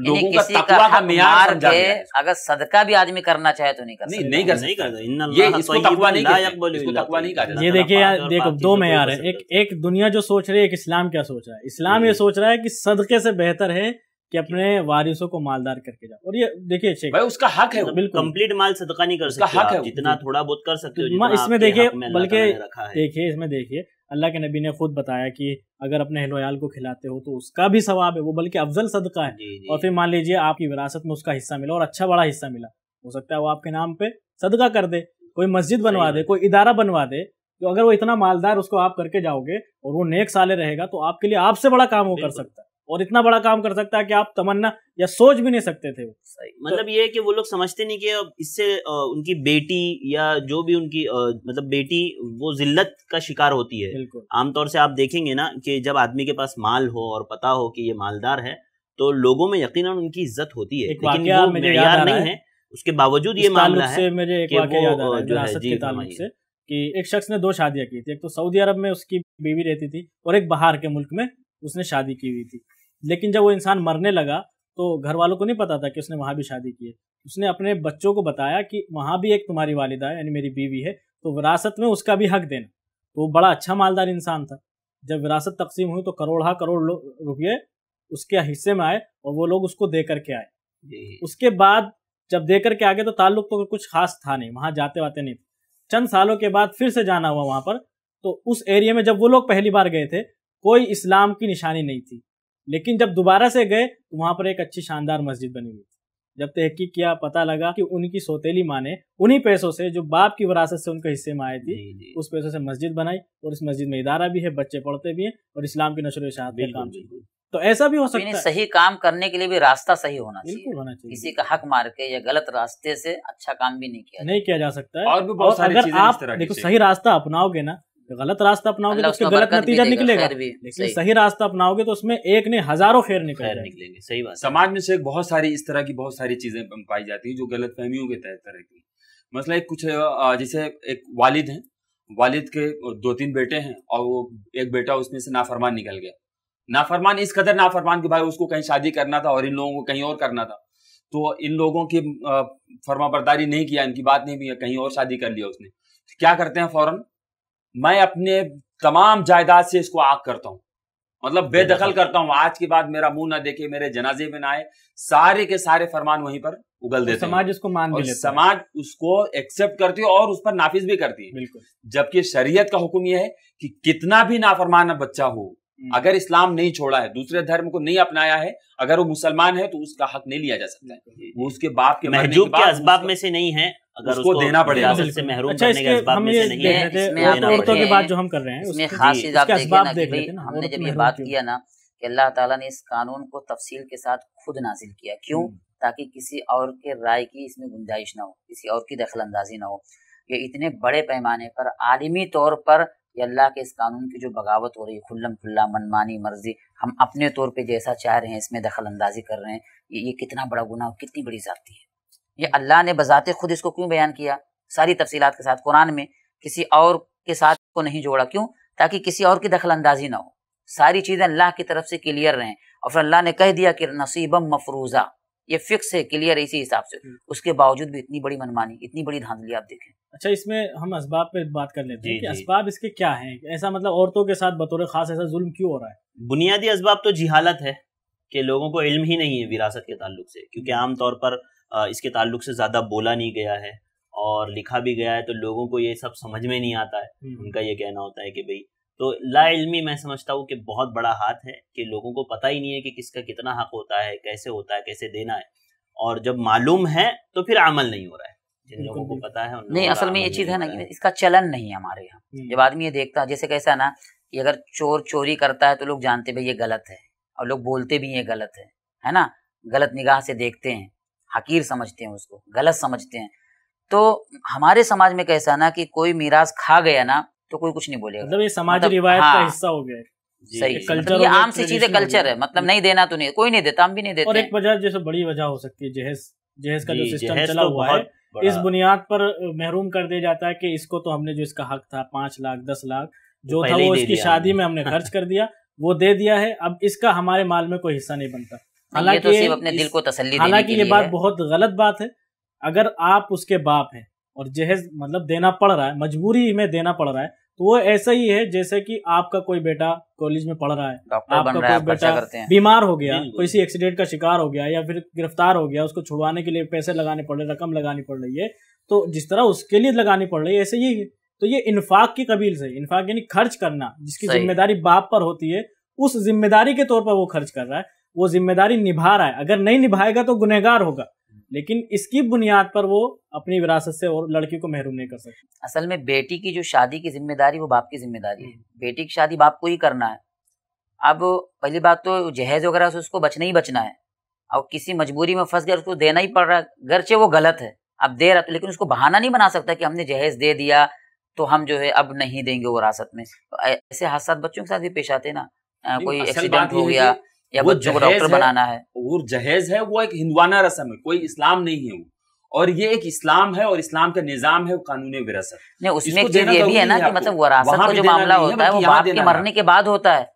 लोगों का तकवा का मियार के अगर सदका भी आदमी करना चाहे तो नहीं कर सकता नहीं कर नहीं कर ये देखिए यार देखो दो मैार है एक एक दुनिया जो सोच रही है एक इस्लाम क्या सोच रहा है इस्लाम ये सोच रहा है कि सदके से बेहतर है कि अपने वारिसों को मालदार करके जाओ और ये देखिए भाई उसका हक है बिल्कुल कंप्लीट माल सदका नहीं कर सकता हक है जितना थोड़ा बहुत कर सकते हो इसमें देखिए बल्कि देखिए इसमें देखिए अल्लाह के नबी ने खुद बताया कि अगर अपने हिलोयाल को खिलाते हो तो उसका भी सवाब है वो बल्कि अफजल सदका है और फिर मान लीजिए आपकी विरासत में उसका हिस्सा मिला और अच्छा बड़ा हिस्सा मिला हो सकता है वो आपके नाम पे सदका कर दे कोई मस्जिद बनवा दे कोई इदारा बनवा दे तो अगर वो इतना मालदार उसको आप करके जाओगे और वो नेक साले रहेगा तो आपके लिए आपसे बड़ा काम वो कर सकता है और इतना बड़ा काम कर सकता है कि आप तमन्ना या सोच भी नहीं सकते थे वो मतलब तो, ये है कि वो लोग समझते नहीं कि अब इससे उनकी बेटी या जो भी उनकी मतलब बेटी वो जिल्लत का शिकार होती है आमतौर से आप देखेंगे ना कि जब आदमी के पास माल हो और पता हो कि ये मालदार है तो लोगों में यकीन उनकी इज्जत होती है लेकिन वो नहीं है उसके बावजूद ये मामला है मुझे एक कि एक शख्स ने दो शादियां की थी एक तो सऊदी अरब में उसकी बीवी रहती थी और एक बाहर के मुल्क में उसने शादी की हुई थी लेकिन जब वो इंसान मरने लगा तो घर वालों को नहीं पता था कि उसने वहाँ भी शादी की है उसने अपने बच्चों को बताया कि वहाँ भी एक तुम्हारी वालिदा यानी मेरी बीवी है तो विरासत में उसका भी हक देना तो वो बड़ा अच्छा मालदार इंसान था जब विरासत तकसीम हुई तो करोड़ा करोड़ रुपये उसके हिस्से में आए और वो लोग उसको दे करके आए उसके बाद जब दे करके आ गए तो ताल्लुक तो कुछ खास था नहीं वहाँ जाते वाते नहीं चंद सालों के बाद फिर से जाना हुआ वहाँ पर तो उस एरिया में जब वो लोग पहली बार गए थे कोई इस्लाम की निशानी नहीं थी लेकिन जब दोबारा से गए तो वहां पर एक अच्छी शानदार मस्जिद बनी हुई थी जब तहकीक किया पता लगा कि उनकी सोतेली माँ ने उन्हीं पैसों से जो बाप की विरासत से उनके हिस्से में आई थी जी, जी। उस पैसों से मस्जिद बनाई और इस मस्जिद में इदारा भी है बच्चे पढ़ते भी हैं और इस्लाम की नशर शाह काम चाहिए तो ऐसा भी हो तो सकता है सही काम करने के लिए भी रास्ता सही होना चाहिए होना चाहिए किसी का हक मार के या गलत रास्ते से अच्छा काम भी नहीं किया नहीं किया जा सकता है और भी बहुत इस तरह देखो सही रास्ता अपनाओगे ना गलत रास्ता अपनाओगे तो उसके गलत नतीजा निकलेगा लेकिन सही रास्ता अपनाओगे तो उसमें एक ने हजारों खैर निकल निकलेंगे सही बात समाज में से बहुत सारी इस तरह की बहुत सारी चीजें पाई जाती है जो गलत फहमियों के तहत तरह की मसला एक कुछ जैसे एक वालिद है वालिद के दो तीन बेटे हैं और वो एक बेटा उसमें से नाफरमान निकल गया नाफरमान इस कदर नाफरमान कि भाई उसको कहीं शादी करना था और इन लोगों को कहीं और करना था तो इन लोगों की फर्मा बरदारी नहीं किया इनकी बात नहीं भी कहीं और शादी कर लिया उसने क्या करते हैं फौरन मैं अपने तमाम जायदाद से इसको आग करता हूं मतलब बेदखल करता हूं आज के बाद मेरा मुंह ना देखे मेरे जनाजे में ना आए सारे के सारे फरमान वहीं पर उगल देते समाज उसको मान भी लेता समाज उसको एक्सेप्ट करती है और उस पर नाफिज भी करती है बिल्कुल जबकि शरीयत का हुक्म यह है कि कितना भी नाफरमान बच्चा हो हम्म। अगर इस्लाम नहीं छोड़ा है दूसरे धर्म को नहीं अपनाया है अगर वो मुसलमान है तो उसका हक नहीं लिया जा सकता है वो उसके बाप के महजूब के, के, के, में से नहीं है अगर उसको, उसको देना पड़ेगा से महरूम अच्छा, करने तो तो के से नहीं है इसमें औरतों की बात जो हम कर रहे हैं खास चीज आप देखिए हमने जब ये बात किया ना कि अल्लाह ताला ने इस कानून को तफसील के साथ खुद नाजिल किया क्यों हम्म। ताकि किसी और के राय की इसमें गुंजाइश ना हो किसी और की दखल अंदाजी ना हो ये इतने बड़े पैमाने पर आलमी तौर पर ये अल्लाह के इस कानून की जो बगावत हो रही है खुल्लम खुल्ला मनमानी मर्जी हम अपने तौर पे जैसा चाह रहे हैं इसमें दखल अंदाजी कर रहे हैं ये, ये कितना बड़ा गुनाह कितनी बड़ी जाती है ये अल्लाह ने बजाते खुद इसको क्यों बयान किया सारी तफसी के साथ कुरान में किसी और के साथ को नहीं जोड़ा क्यों ताकि किसी और की दखल अंदाजी ना हो सारी चीज़ें अल्लाह की तरफ से क्लियर रहें और फिर अल्लाह ने कह दिया कि नसीबम मफरूज़ा ये फिक्स है क्लियर इसी हिसाब से हम्म। उसके बावजूद भी इतनी बड़ी मनमानी इतनी बड़ी धांधली आप देखें अच्छा इसमें हम इसबाब पे बात कर लेते हैं कि इसके क्या है ऐसा मतलब औरतों के साथ बतौर खास ऐसा जुल्म क्यों हो रहा है बुनियादी असबाब तो जिहालत है कि लोगों को इल्म ही नहीं है विरासत के ताल्लुक से क्योंकि हम्म। आमतौर पर इसके ताल्लुक से ज़्यादा बोला नहीं गया है और लिखा भी गया है तो लोगों को ये सब समझ में नहीं आता है हम्म। उनका ये कहना होता है कि भाई तो लाइलमी मैं समझता हूँ कि बहुत बड़ा हाथ है कि लोगों को पता ही नहीं है कि किसका कितना हक होता है कैसे होता है कैसे देना है और जब मालूम है तो फिर अमल नहीं हो रहा है जिन लोगों को पता है नहीं असल में ये चीज़ है ना कि इसका चलन नहीं है हमारे यहाँ हम्म। जब आदमी ये देखता है जैसे कैसा ना कि अगर चोर चोरी करता है तो लोग जानते भाई ये गलत है और लोग बोलते भी ये गलत है है ना गलत निगाह से देखते हैं हकीर समझते हैं उसको गलत समझते हैं तो हमारे समाज में कैसा ना कि कोई मीराज खा गया ना तो कोई कुछ नहीं बोलेगा मतलब ये समाज मतलब, रिवायत हाँ, का हिस्सा हो गया सही मतलब ये आम सी चीजें कल्चर है मतलब नहीं देना तो नहीं कोई नहीं देता हम भी नहीं देते और एक वजह जैसे बड़ी वजह हो सकती है जहेज जहेज का जो सिस्टम चला तो हुआ है इस बुनियाद पर महरूम कर दिया जाता है कि इसको तो हमने जो इसका हक था पांच लाख दस लाख जो था वो इसकी शादी में हमने खर्च कर दिया वो दे दिया है अब इसका हमारे माल में कोई हिस्सा नहीं बनता तो हालांकि तो अपने दिल को तसल्ली हालांकि ये बात बहुत गलत बात है अगर आप उसके बाप हैं और जहेज मतलब देना पड़ रहा है मजबूरी में देना पड़ रहा है तो वो ऐसा ही है जैसे कि आपका कोई बेटा कॉलेज में पढ़ रहा है आपका कोई बेटा बीमार हो गया किसी एक्सीडेंट का शिकार हो गया या फिर गिरफ्तार हो गया उसको छुड़वाने के लिए पैसे लगाने पड़ रहे रकम लगानी पड़ रही है तो जिस तरह उसके लिए लगानी पड़ रही है ऐसे ही है तो ये इन्फाक की कबील से इन्फाक यानी खर्च करना जिसकी जिम्मेदारी बाप पर होती है उस जिम्मेदारी के तौर पर वो खर्च कर रहा है वो जिम्मेदारी निभा रहा है अगर नहीं निभाएगा तो गुनहगार होगा लेकिन इसकी बुनियाद पर वो अपनी विरासत से और लड़की को महरूम नहीं कर सकते असल में बेटी की जो शादी की जिम्मेदारी वो बाप की जिम्मेदारी है हम्म। बेटी की शादी बाप को ही करना है अब पहली बात तो जहेज वगैरह से उसको बचना ही बचना है और किसी मजबूरी में फंस गया उसको देना ही पड़ रहा है गरचे वो गलत है अब दे रहा तो लेकिन उसको बहाना नहीं बना सकता कि हमने जहेज दे दिया तो हम जो है अब नहीं देंगे वो विरासत में तो ऐसे हादसा बच्चों के साथ भी पेश आते ना कोई एक्सीडेंट हो गया या बच्चों को डॉक्टर बनाना है वो जहेज है वो एक हिंदवाना रस्म है कोई इस्लाम नहीं है वो और ये एक इस्लाम है और इस्लाम का निजाम है वो कानून विरासत नहीं उसमें ये भी भी है ना कि मतलब वरासत का जो मामला होता है वो बाप के मरने के बाद होता है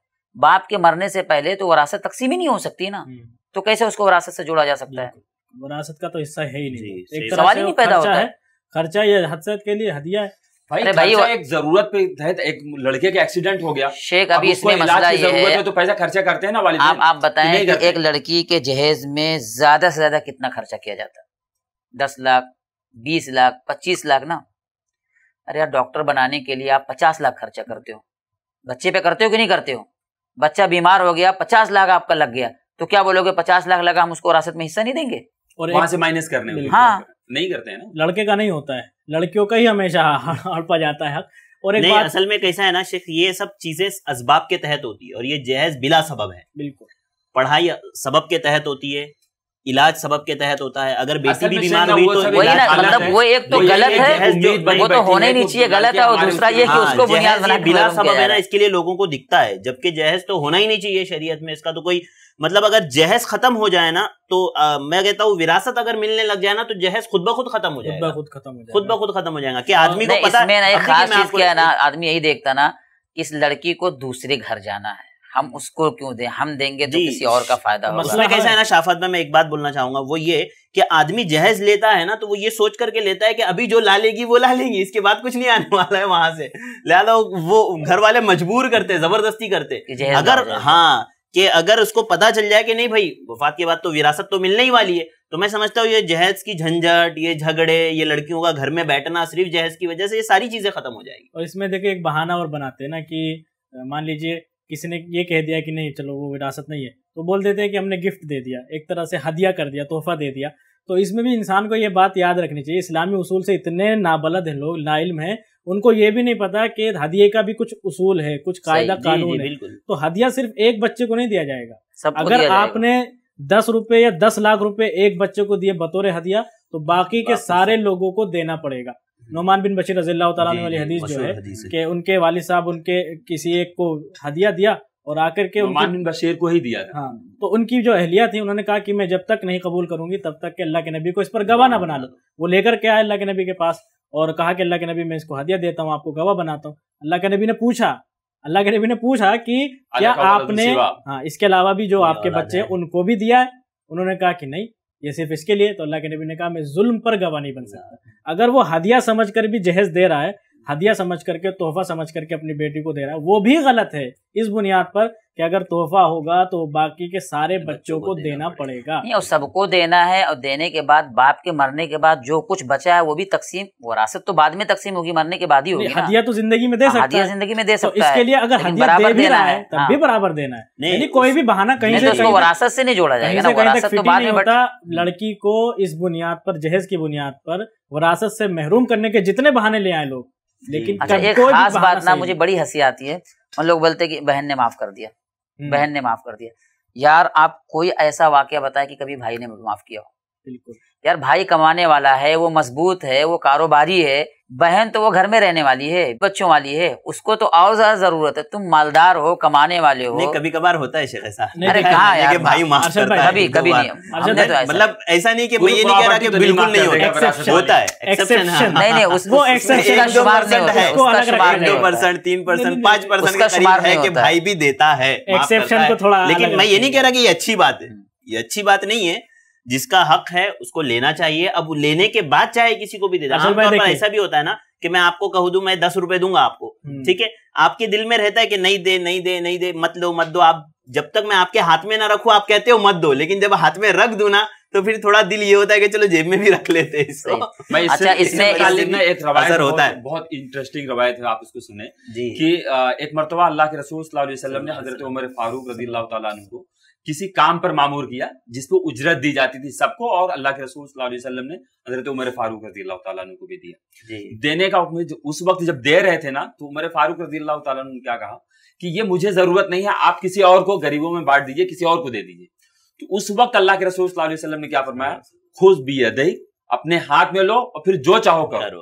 बाप के मरने से पहले तो वरासत तकसीम ही नहीं हो सकती ना हम्म। तो कैसे उसको वरासत से जोड़ा जा सकता है वरासत का तो हिस्सा है ही नहीं सवाल ही नहीं पैदा होता है खर्चा ये हदसत के लिए हदिया है भाई, अरे भाई एक जरूरत पे तहत तो एक लड़के का एक्सीडेंट हो गया शेख अभी इसमें मसला ये है तो पैसा खर्चा करते हैं ना वाले आप आप बताएं कि एक लड़की के जहेज में ज्यादा से ज्यादा कितना खर्चा किया जाता दस लाख बीस लाख पच्चीस लाख ना अरे यार डॉक्टर बनाने के लिए आप पचास लाख खर्चा करते हो बच्चे पे करते हो कि नहीं करते हो बच्चा बीमार हो गया पचास लाख आपका लग गया तो क्या बोलोगे पचास लाख लगा हम उसको रासत में हिस्सा नहीं देंगे और वहां से माइनस करने हाँ नहीं करते हैं ना लड़के का नहीं होता है लड़कियों का ही हमेशा हड़पा जाता है हक और एक नहीं, बात असल में कैसा है ना शेख ये सब चीजें असबाब के तहत होती है और ये जहेज बिला सबब है बिल्कुल पढ़ाई सबब के तहत होती है इलाज सबब के तहत होता है अगर बेटी भी बीमार हुई तो वही ना मतलब वो एक तो गलत है वो तो होने नहीं चाहिए गलत है और दूसरा ये कि हाँ, उसको बुनियाद बना बिना सबब है ना इसके लिए लोगों को दिखता है जबकि जहेज तो होना ही नहीं चाहिए शरीयत में इसका तो कोई मतलब अगर जहेज खत्म हो जाए ना तो आ, मैं कहता हूँ विरासत अगर मिलने लग जाए ना तो जहेज खुद ब खुद खत्म हो जाएगा खुद खत्म हो जाएगा खुद ब खुद खत्म हो जाएगा कि आदमी को पता इसमें ना एक खास चीज क्या ना आदमी यही देखता ना इस लड़की को दूसरे घर जाना है हम उसको क्यों दें हम देंगे तो किसी और का फायदा होगा मसला कैसा है ना शाफात में मैं एक बात बोलना चाहूंगा वो ये कि आदमी जहेज लेता है ना तो वो ये सोच करके लेता है कि अभी जो ला लेगी वो ला लेंगी इसके बाद कुछ नहीं आने वाला है वहां से लिहाजा वो घर वाले मजबूर करते जबरदस्ती करते अगर हाँ कि अगर उसको पता चल जाए कि नहीं भाई वफात के बाद तो विरासत तो मिलने ही वाली है तो मैं समझता हूँ ये जहेज की झंझट ये झगड़े ये लड़कियों का घर में बैठना सिर्फ जहेज की वजह से ये सारी चीजें खत्म हो जाएगी और इसमें देखिए एक बहाना और बनाते हैं ना कि मान लीजिए किसी ने ये कह दिया कि नहीं चलो वो विरासत नहीं है तो बोल देते हैं कि हमने गिफ्ट दे दिया एक तरह से हदिया कर दिया तोहफा दे दिया तो इसमें भी इंसान को ये बात याद रखनी चाहिए इस्लामी उसूल से इतने नाबलद हैं लोग नाइल्म हैं उनको ये भी नहीं पता कि हदिये का भी कुछ उसूल है कुछ कायदा कानून है तो हदिया सिर्फ एक बच्चे को नहीं दिया जाएगा अगर आपने दस रुपए या दस लाख रुपए एक बच्चे को दिए बतौर हदिया तो बाकी के सारे लोगों को देना पड़ेगा नुमान बिन बशीर रजील्ला वाली हदीस जो है कि उनके वाली साहब उनके किसी एक को हदिया दिया और आकर के उनकी का को ही दिया था हाँ तो उनकी जो अहलिया थी उन्होंने कहा कि मैं जब तक नहीं कबूल करूंगी तब तक के अल्लाह के नबी को इस पर गवाह ना बना लो वो लेकर के आए अल्लाह के नबी के पास और कहा कि अल्लाह के नबी मैं इसको हदिया देता हूँ आपको गवाह बनाता हूँ अल्लाह के नबी ने पूछा अल्लाह के नबी ने पूछा कि क्या आपने हाँ इसके अलावा भी जो आपके बच्चे उनको भी दिया है उन्होंने कहा कि नहीं ये सिर्फ इसके लिए तो अल्लाह के नबी ने कहा मैं जुल्म पर गवाह नहीं बन सकता अगर वो हदिया समझ कर भी जहेज दे रहा है हदिया समझ करके तोहफा समझ करके अपनी बेटी को दे रहा है वो भी गलत है इस बुनियाद पर कि अगर तोहफा होगा तो बाकी के सारे बच्चों, बच्चों को देना पड़ेगा नहीं और सबको देना है और देने के बाद बाप के मरने के बाद जो कुछ बचा है वो भी तकसीम वरासत तो बाद में तकसीम होगी मरने के बाद ही होगी हदिया तो जिंदगी में दे हाँ, सकता हदिया जिंदगी में दे तो सकता है इसके लिए अगर हदिया दे भी रहा है तब हाँ। भी बराबर देना है यानी कोई भी बहाना कहीं से तो वरासत से नहीं जोड़ा जाएगा तो लड़की को इस बुनियाद पर जहेज की बुनियाद पर वरासत से महरूम करने के जितने बहाने ले आए लोग लेकिन अच्छा एक खास बात ना मुझे बड़ी हंसी आती है उन लोग बोलते कि बहन ने माफ कर दिया हम्म। बहन ने माफ कर दिया यार आप कोई ऐसा वाक्य बताए कि कभी भाई ने माफ किया हो बिल्कुल यार भाई कमाने वाला है वो मजबूत है वो कारोबारी है बहन तो वो घर में रहने वाली है बच्चों वाली है उसको तो और ज्यादा जरूरत है तुम मालदार हो कमाने वाले हो नहीं कभी कभार होता है शेख ऐसा अरे कहा यार भाई मार करता है कभी कभी नहीं तो मतलब ऐसा नहीं कि ये नहीं कह रहा कि बिल्कुल तो नहीं होता होता है नहीं नहीं उसको शुमार नहीं होता शुमार नहीं परसेंट तीन परसेंट पांच परसेंट का शुमार है कि भाई भी देता है एक्सेप्शन को तो थोड़ा लेकिन मैं ये नहीं कह रहा कि ये अच्छी बात है ये अच्छी बात नहीं है जिसका हक है उसको लेना चाहिए अब लेने के बाद चाहे किसी को भी दे असल में ऐसा भी होता है ना कि मैं आपको कह दू तो मैं दस रुपए दूंगा आपको हम्म। ठीक है आपके दिल में रहता है कि नहीं दे नहीं दे नहीं दे मत लो मत दो आप जब तक मैं आपके हाथ में ना रखू आप कहते हो मत दो लेकिन जब हाथ में रख दू ना तो फिर थोड़ा दिल ये होता है कि चलो जेब में भी रख लेते हैं इसको अच्छा इसमें एक रवायत होता बहुत, है बहुत इंटरेस्टिंग रवायत है आप इसको सुने कि एक मरतबा अल्लाह के रसूल सल्लल्लाहु अलैहि वसल्लम ने हजरत उमर फारूक रजी अल्लाह तला को किसी काम पर मामूर किया जिसको उजरत दी जाती थी सबको और अल्लाह के रसूल वसल्लम ने हजरत उमर फारूक रजी अल्लाह को भी दिया देने का हुक्म उस वक्त जब दे रहे थे ना तो उमर फारूक रजी अल्लाह ने क्या कहा कि ये मुझे जरूरत नहीं है आप किसी और को गरीबों में बांट दीजिए किसी और को दे दीजिए तो उस वक्त अल्लाह के रसूल वसल्लम ने क्या फरमाया खुश भी अदई अपने हाथ में लो और फिर जो चाहो करो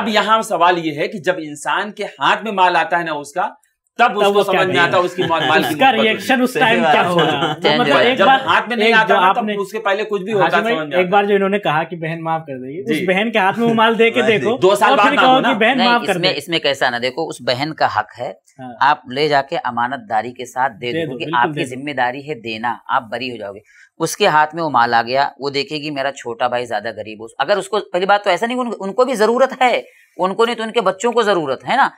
अब यहाँ सवाल ये है कि जब इंसान के हाथ में माल आता है ना उसका तब उसको समझ में आता उसकी मौत माल उसका रिएक्शन उस टाइम क्या होगा मतलब एक बार हाथ में नहीं आता आपने उसके पहले कुछ भी होता समझ एक बार जो इन्होंने कहा कि बहन माफ कर दे उस बहन के हाथ में वो माल दे के देखो दो साल बाद कहो कि बहन माफ कर दे इसमें कैसा ना देखो उस बहन का हक है आप ले जाके अमानतदारी के साथ दे दो क्योंकि आपकी जिम्मेदारी है देना आप बरी हो जाओगे उसके हाथ में वो माल आ गया वो देखेगी मेरा छोटा भाई ज्यादा गरीब हो अगर उसको पहली बात तो ऐसा नहीं उनको भी जरूरत है उनको नहीं तो उनके बच्चों को जरूरत है ना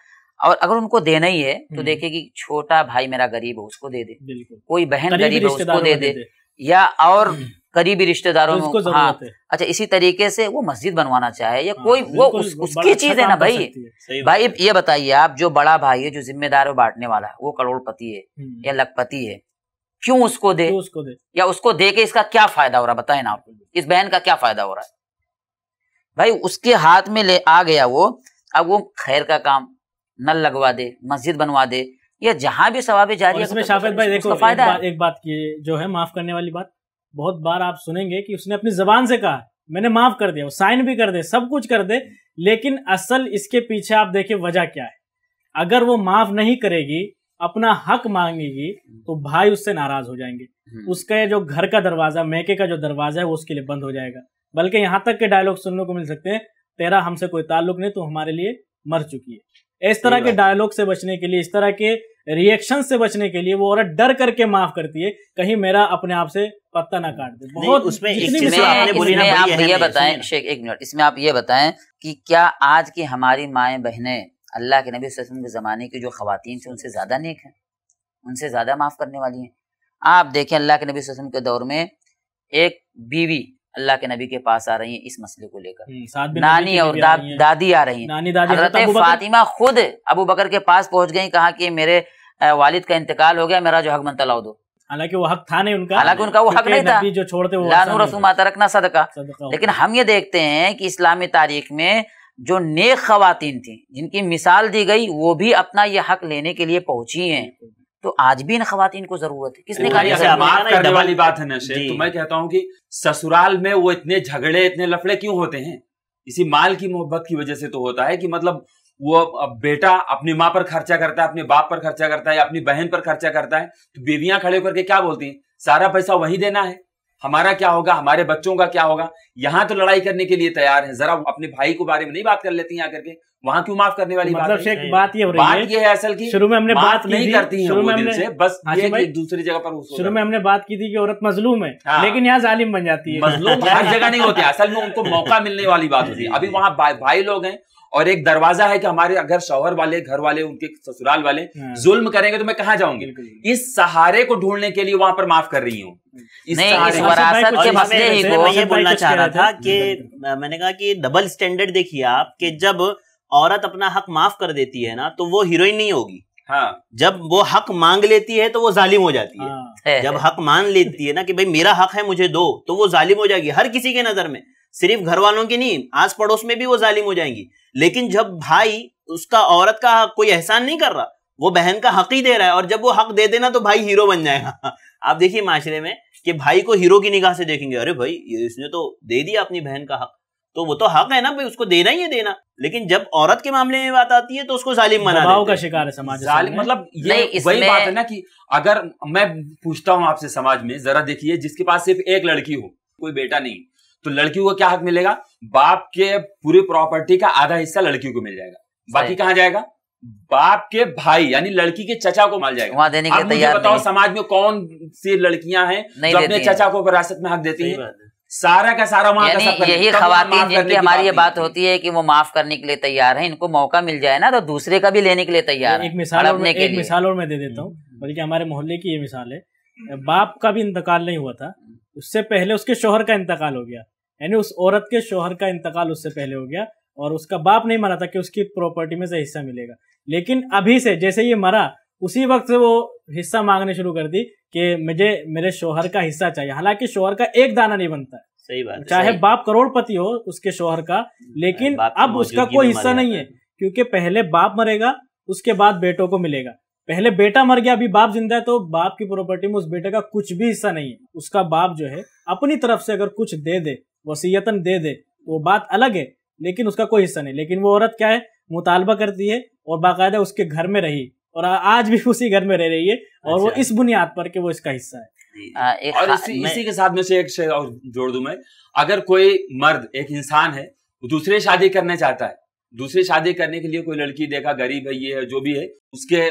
और अगर उनको देना ही है तो हम्म। देखे कि छोटा भाई मेरा गरीब हो उसको दे दे कोई बहन गरीब है उसको दे दे या और करीबी हम्म। रिश्तेदारों तो में हाँ अच्छा इसी तरीके से वो मस्जिद बनवाना चाहे या हाँ, कोई वो उस, उसकी अच्छा चीज है ना भाई भाई ये बताइए आप जो बड़ा भाई है जो जिम्मेदार है बांटने वाला है वो करोड़पति है हम्म। या लखपति है क्यों उसको दे उसको दे या उसको दे के इसका क्या फायदा हो रहा है बताए ना आप इस बहन का क्या फायदा हो रहा है भाई उसके हाथ में ले आ गया वो अब वो खैर का काम नल लगवा दे मस्जिद बनवा दे या जहाँ भी सवाब जारी तो तो है शाफेद भाई देखो फायदा एक, एक बात की जो है माफ करने वाली बात बहुत बार आप सुनेंगे कि उसने अपनी जबान से कहा मैंने माफ कर दिया साइन भी कर दे सब कुछ कर दे लेकिन असल इसके पीछे आप देखे वजह क्या है अगर वो माफ नहीं करेगी अपना हक मांगेगी हम्म। तो भाई उससे नाराज हो जाएंगे हम्म। उसका जो घर का दरवाजा मैके का जो दरवाजा है वो उसके लिए बंद हो जाएगा बल्कि यहाँ तक के डायलॉग सुनने को मिल सकते हैं तेरा हमसे कोई ताल्लुक नहीं तो हमारे लिए मर चुकी है इस तरह के डायलॉग से बचने के लिए इस तरह के रिएक्शन से बचने के लिए वो औरत डर करके माफ करती है कहीं मेरा अपने आप से पत्ता ना काट दे बहुत उसमें एक चीज आपने बोली ना आप ये बताएं शेख एक मिनट इसमें आप ये बताएं कि क्या आज की हमारी माए बहने अल्लाह के नबी वसल्लम के ज़माने की जो खातन थी उनसे ज़्यादा नेक है उनसे ज़्यादा माफ़ करने वाली है आप देखें अल्लाह के नबी वसल्लम के दौर में एक बीवी अल्लाह के नबी के पास आ रही है इस मसले को लेकर हम्म, नानी और दा, दादी आ रही है फातिमा खुद अबू बकर के पास पहुंच गई कहा कि मेरे वालिद का इंतकाल हो गया मेरा जो हक मंतलाओ दो हालांकि वो हक था नहीं उनका हालांकि उनका वो हक नहीं था जो छोड़ते वो लानू रसूम आता रखना सदका लेकिन हम ये देखते हैं कि इस्लामी तारीख में जो नेक खातन थी जिनकी मिसाल दी गई वो भी अपना ये हक लेने के लिए पहुंची हैं तो आज भी इन खातन को जरूरत है किसने कहा वाली बात है नशे तो मैं कहता हूँ कि ससुराल में वो इतने झगड़े इतने लफड़े क्यों होते हैं इसी माल की मोहब्बत की वजह से तो होता है कि मतलब वो बेटा अपनी माँ पर खर्चा करता है अपने बाप पर खर्चा करता है अपनी बहन पर खर्चा करता है तो बीवियां खड़े होकर के क्या बोलती हैं सारा पैसा वही देना है हमारा क्या होगा हमारे बच्चों का क्या होगा यहाँ तो लड़ाई करने के लिए तैयार है जरा अपने भाई को बारे में नहीं बात कर लेती है आकर के वहां क्यों माफ करने वाली मतलब बात, बात ये हो रही बात है असल की शुरू में हमने बात नहीं करती शुरू में हमने बस हाँ ये दूसरी जगह पर शुरू में हमने बात की थी कि औरत मजलूम है हाँ। लेकिन यहाँ जालिम बन जाती है मजलूम हर जगह नहीं होती असल में उनको मौका मिलने वाली बात होती है अभी वहाँ भाई लोग हैं और एक दरवाजा है कि हमारे अगर शौहर वाले घर वाले उनके ससुराल वाले हाँ। जुल्म करेंगे तो मैं कहा जाऊंगी इस सहारे को ढूंढने के लिए वहां पर माफ कर रही हूँ बोलना चाह रहा था कि मैंने कहा कि डबल स्टैंडर्ड देखिए आप कि जब औरत अपना हक माफ कर देती है ना तो वो हीरोइन नहीं होगी हाँ। जब वो हक मांग लेती है तो वो जालिम हो जाती है हाँ। जब हक मान लेती है ना कि भाई मेरा हक है मुझे दो तो वो जालिम हो जाएगी हर किसी के नजर में सिर्फ घर वालों की नहीं आस पड़ोस में भी वो जालिम हो जाएंगी लेकिन जब भाई उसका औरत का कोई एहसान नहीं कर रहा वो बहन का हक ही दे रहा है और जब वो हक दे देना तो भाई हीरो बन जाएगा आप देखिए माशरे में कि भाई को हीरो की निगाह से देखेंगे अरे भाई इसने तो दे दिया अपनी बहन का हक तो वो तो हक है ना भाई उसको देना ही है देना लेकिन जब औरत के मामले में बात आती है तो उसको जालिम मना का शिकार है समाज जालिम मतलब ये वही बात है ना कि अगर मैं पूछता हूँ आपसे समाज में जरा देखिए जिसके पास सिर्फ एक लड़की हो कोई बेटा नहीं तो लड़कियों को क्या हक मिलेगा बाप के पूरी प्रॉपर्टी का आधा हिस्सा लड़कियों को मिल जाएगा बाकी कहाँ जाएगा बाप के भाई यानी लड़की के चचा को मिल जाएगा वहां देने के तैयार बताओ समाज में कौन सी लड़कियां हैं जो अपने चचा को विरासत में हक देती है सारा का सारा माफ यानी यही खातन जिनकी हमारी ये बात होती है कि वो माफ करने के लिए तैयार है इनको मौका मिल जाए ना तो दूसरे का भी लेने के लिए तैयार एक मिसाल और एक मिसाल और मैं दे देता हूँ हम्म। बल्कि हमारे मोहल्ले की ये मिसाल है बाप का भी इंतकाल नहीं हुआ था उससे पहले उसके शोहर का इंतकाल हो गया यानी उस औरत के शोहर का इंतकाल उससे पहले हो गया और उसका बाप नहीं मरा था कि उसकी प्रॉपर्टी में से हिस्सा मिलेगा लेकिन अभी से जैसे ये मरा उसी वक्त से वो हिस्सा मांगने शुरू कर दी कि मुझे मेरे शोहर का हिस्सा चाहिए हालांकि शोहर का एक दाना नहीं बनता है सही बात चाहे सही। बाप करोड़पति हो उसके शोहर का लेकिन अब उसका कोई हिस्सा नहीं है क्योंकि पहले बाप मरेगा उसके बाद बेटों को मिलेगा पहले बेटा मर गया अभी बाप जिंदा है तो बाप की प्रॉपर्टी में उस बेटे का कुछ भी हिस्सा नहीं है उसका बाप जो है अपनी तरफ से अगर कुछ दे दे वसीयतन दे दे तो वो बात अलग है लेकिन उसका कोई हिस्सा नहीं लेकिन वो औरत क्या है मुतालबा करती है और बाकायदा उसके घर में रही और आज भी उसी घर में रह रही है और अच्छा। वो इस बुनियाद पर कि वो इसका हिस्सा है आ, एक और इसी, इसी के साथ में से एक और जोड़ दू मैं अगर कोई मर्द एक इंसान है दूसरे शादी करना चाहता है दूसरी शादी करने के लिए कोई लड़की देखा गरीब है ये है जो भी है उसके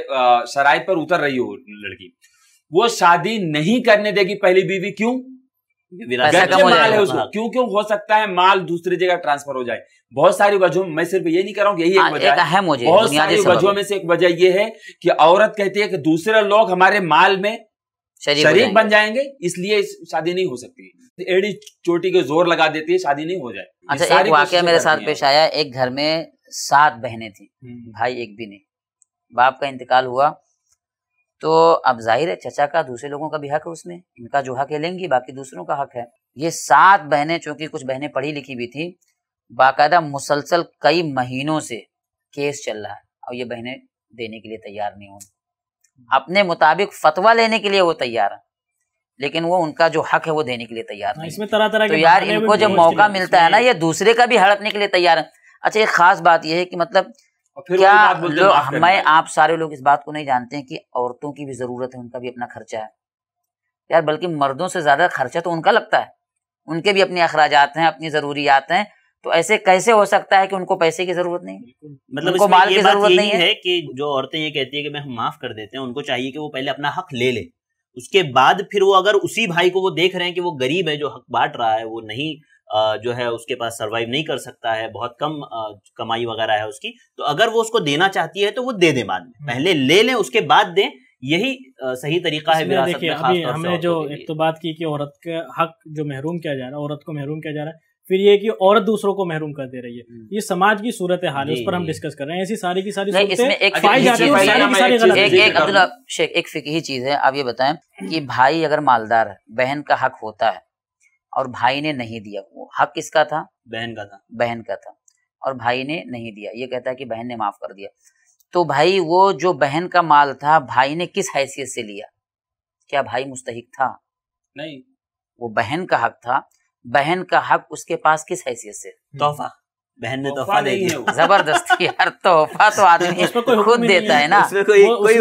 शराय पर उतर रही हो लड़की वो शादी नहीं करने देगी पहली बीवी क्यों माल है उसको क्यों क्यों हो सकता है माल दूसरी जगह ट्रांसफर हो जाए बहुत सारी वजह मैं सिर्फ ये नहीं कर रहा हूँ यही एक हाँ, वजह है बहुत सारी वजहों में से एक वजह यह है कि औरत कहती है कि दूसरे लोग हमारे माल में शरीक शरीक बन जाएंगे इसलिए शादी नहीं हो सकती एड़ी चोटी के जोर लगा देती है शादी नहीं हो जाए अच्छा एक वाक्य मेरे साथ पेश आया एक घर में सात बहनें थी हम्म, हम्म। भाई एक भी नहीं बाप का इंतकाल हुआ तो अब जाहिर है चचा का दूसरे लोगों का भी हक है उसमें इनका जो हक है लेंगी बाकी दूसरों का हक है ये सात बहनें चूंकि कुछ बहनें पढ़ी लिखी भी थी बाकायदा मुसलसल कई महीनों से केस चल रहा है और ये बहनें देने के लिए तैयार नहीं होंगी अपने मुताबिक फतवा लेने के लिए वो तैयार है लेकिन वो उनका जो हक है वो देने के लिए तैयार हाँ, है इसमें तरह तरह तो यार इनको जब मौका मिलता है ना ये दूसरे का भी हड़पने के लिए तैयार है अच्छा एक खास बात यह है कि मतलब क्या मैं आप सारे लोग इस बात को नहीं जानते हैं कि औरतों की भी जरूरत है उनका भी अपना खर्चा है यार बल्कि मर्दों से ज्यादा खर्चा तो उनका लगता है उनके भी अपने अखराज हैं अपनी जरूरियात हैं तो ऐसे कैसे हो सकता है कि उनको पैसे की जरूरत नहीं मतलब उनको माल की जरूरत नहीं है कि जो औरतें ये कहती है कि मैं हम माफ कर देते हैं उनको चाहिए कि वो पहले अपना हक ले ले उसके बाद फिर वो अगर उसी भाई को वो देख रहे हैं कि वो गरीब है जो हक बांट रहा है वो नहीं जो है उसके पास सरवाइव नहीं कर सकता है बहुत कम कमाई वगैरह है उसकी तो अगर वो उसको देना चाहती है तो वो दे दे बाद में हम्म। पहले ले लें उसके बाद दें यही सही तरीका है विरासत में खास हमने जो एक तो बात की कि औरत का हक जो महरूम किया जा रहा है औरत को महरूम किया जा रहा है फिर ये कि औरत दूसरों को महरूम कर दे रही है हम्म। ये समाज की सूरत हाल है उस पर हम डिस्कस कर रहे हैं ऐसी सारी की सारी इसमें एक एक अब्दुल्ला फिकी चीज है आप ये बताएं कि भाई अगर मालदार है बहन का हक होता है और भाई ने नहीं दिया वो हक किसका था बहन का था बहन का था और भाई ने नहीं दिया ये कहता है कि बहन ने माफ कर दिया तो भाई वो जो बहन का माल था भाई ने किस हैसियत से लिया क्या भाई मुस्तहिक था नहीं वो बहन का हक था बहन का हक उसके पास किस हैसियत से हम्म। तोहफा बहन ने तोहफा दे दिया जबरदस्ती यार तोहफा तो आदमी खुद देता है ना कोई कोई है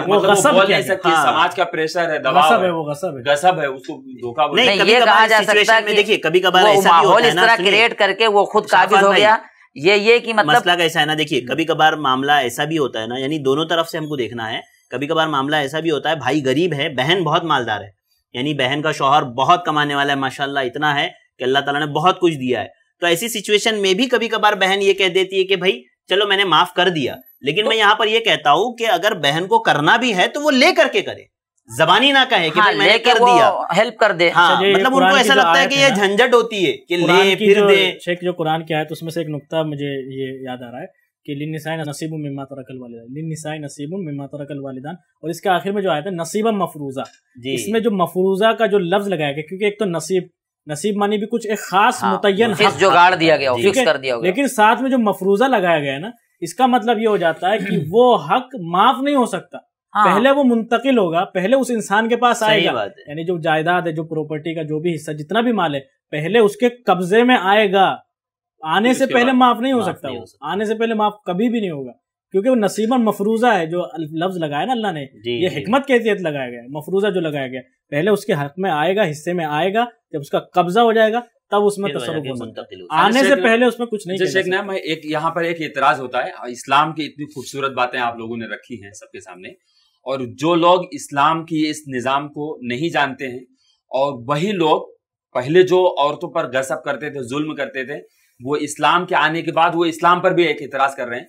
वो मतलब गसब हाँ। समाज का प्रेशर है दबाव है वो गसब है गसब है उसको धोखा नहीं ये कहा जा सकता है देखिए कभी कभार ऐसा माहौल इस तरह क्रिएट करके वो खुद काबिज हो गया ये ये कि मतलब मसला कैसा है ना देखिए कभी कभार मामला ऐसा भी होता है ना यानी दोनों तरफ से हमको देखना है कभी कभार मामला ऐसा भी होता है भाई गरीब है बहन बहुत मालदार है यानी बहन का शोहर बहुत कमाने वाला है माशाल्लाह इतना है कि अल्लाह ताला ने बहुत कुछ दिया है तो ऐसी सिचुएशन में भी कभी कभार बहन ये कह देती है कि भाई चलो मैंने माफ कर दिया लेकिन तो, मैं यहाँ पर यह कहता हूँ कि अगर बहन को करना भी है तो वो ले करके करे जबानी ना कहे कि हाँ, मैंने कर दिया हेल्प कर दे हाँ, अच्छा, मतलब उनको ऐसा लगता है कि ये झंझट होती है कि ले फिर दे शेख जो कुरान की आयत उसमें से एक नुकता मुझे ये याद आ रहा है कि लिन नसीब मम्मा तरकल वालदान लिन नसाय नसीब मम्मा तरकल वालदान और इसके आखिर में जो आया था नसीब मफरूज़ा इसमें जो मफरूज़ा का जो लफ्ज़ लगाया गया क्योंकि एक तो नसीब नसीब मानी भी कुछ एक खास हाँ, मुतयन हाँ, जो गाड़ दिया गया फिक्स कर दिया गया लेकिन साथ में जो मफरूजा लगाया गया है ना इसका मतलब ये हो जाता है कि वो हक माफ नहीं हो सकता हाँ। पहले वो मुंतकिल होगा पहले उस इंसान के पास आएगा यानी जो जायदाद है जो प्रॉपर्टी का जो भी हिस्सा जितना भी माल है पहले उसके कब्जे में आएगा आने से पहले माफ नहीं हो सकता वो आने से पहले माफ कभी भी नहीं होगा क्योंकि वो नसीबन मफरूजा है जो लफ्ज लगाया ना अल्लाह ने ये हिकमत के तहत लगाया गया मफरूजा जो लगाया गया पहले उसके हक में आएगा हिस्से में आएगा जब उसका कब्जा हो जाएगा तब उसमें हो आने से पहले उसमें कुछ नहीं शेख नाम एक यहाँ पर एक एतराज होता है इस्लाम की इतनी खूबसूरत बातें आप लोगों ने रखी हैं सबके सामने और जो लोग इस्लाम की इस निज़ाम को नहीं जानते हैं और वही लोग पहले जो औरतों पर गसब करते थे जुल्म करते थे वो इस्लाम के आने के बाद वो इस्लाम पर भी एक एतराज़ कर रहे हैं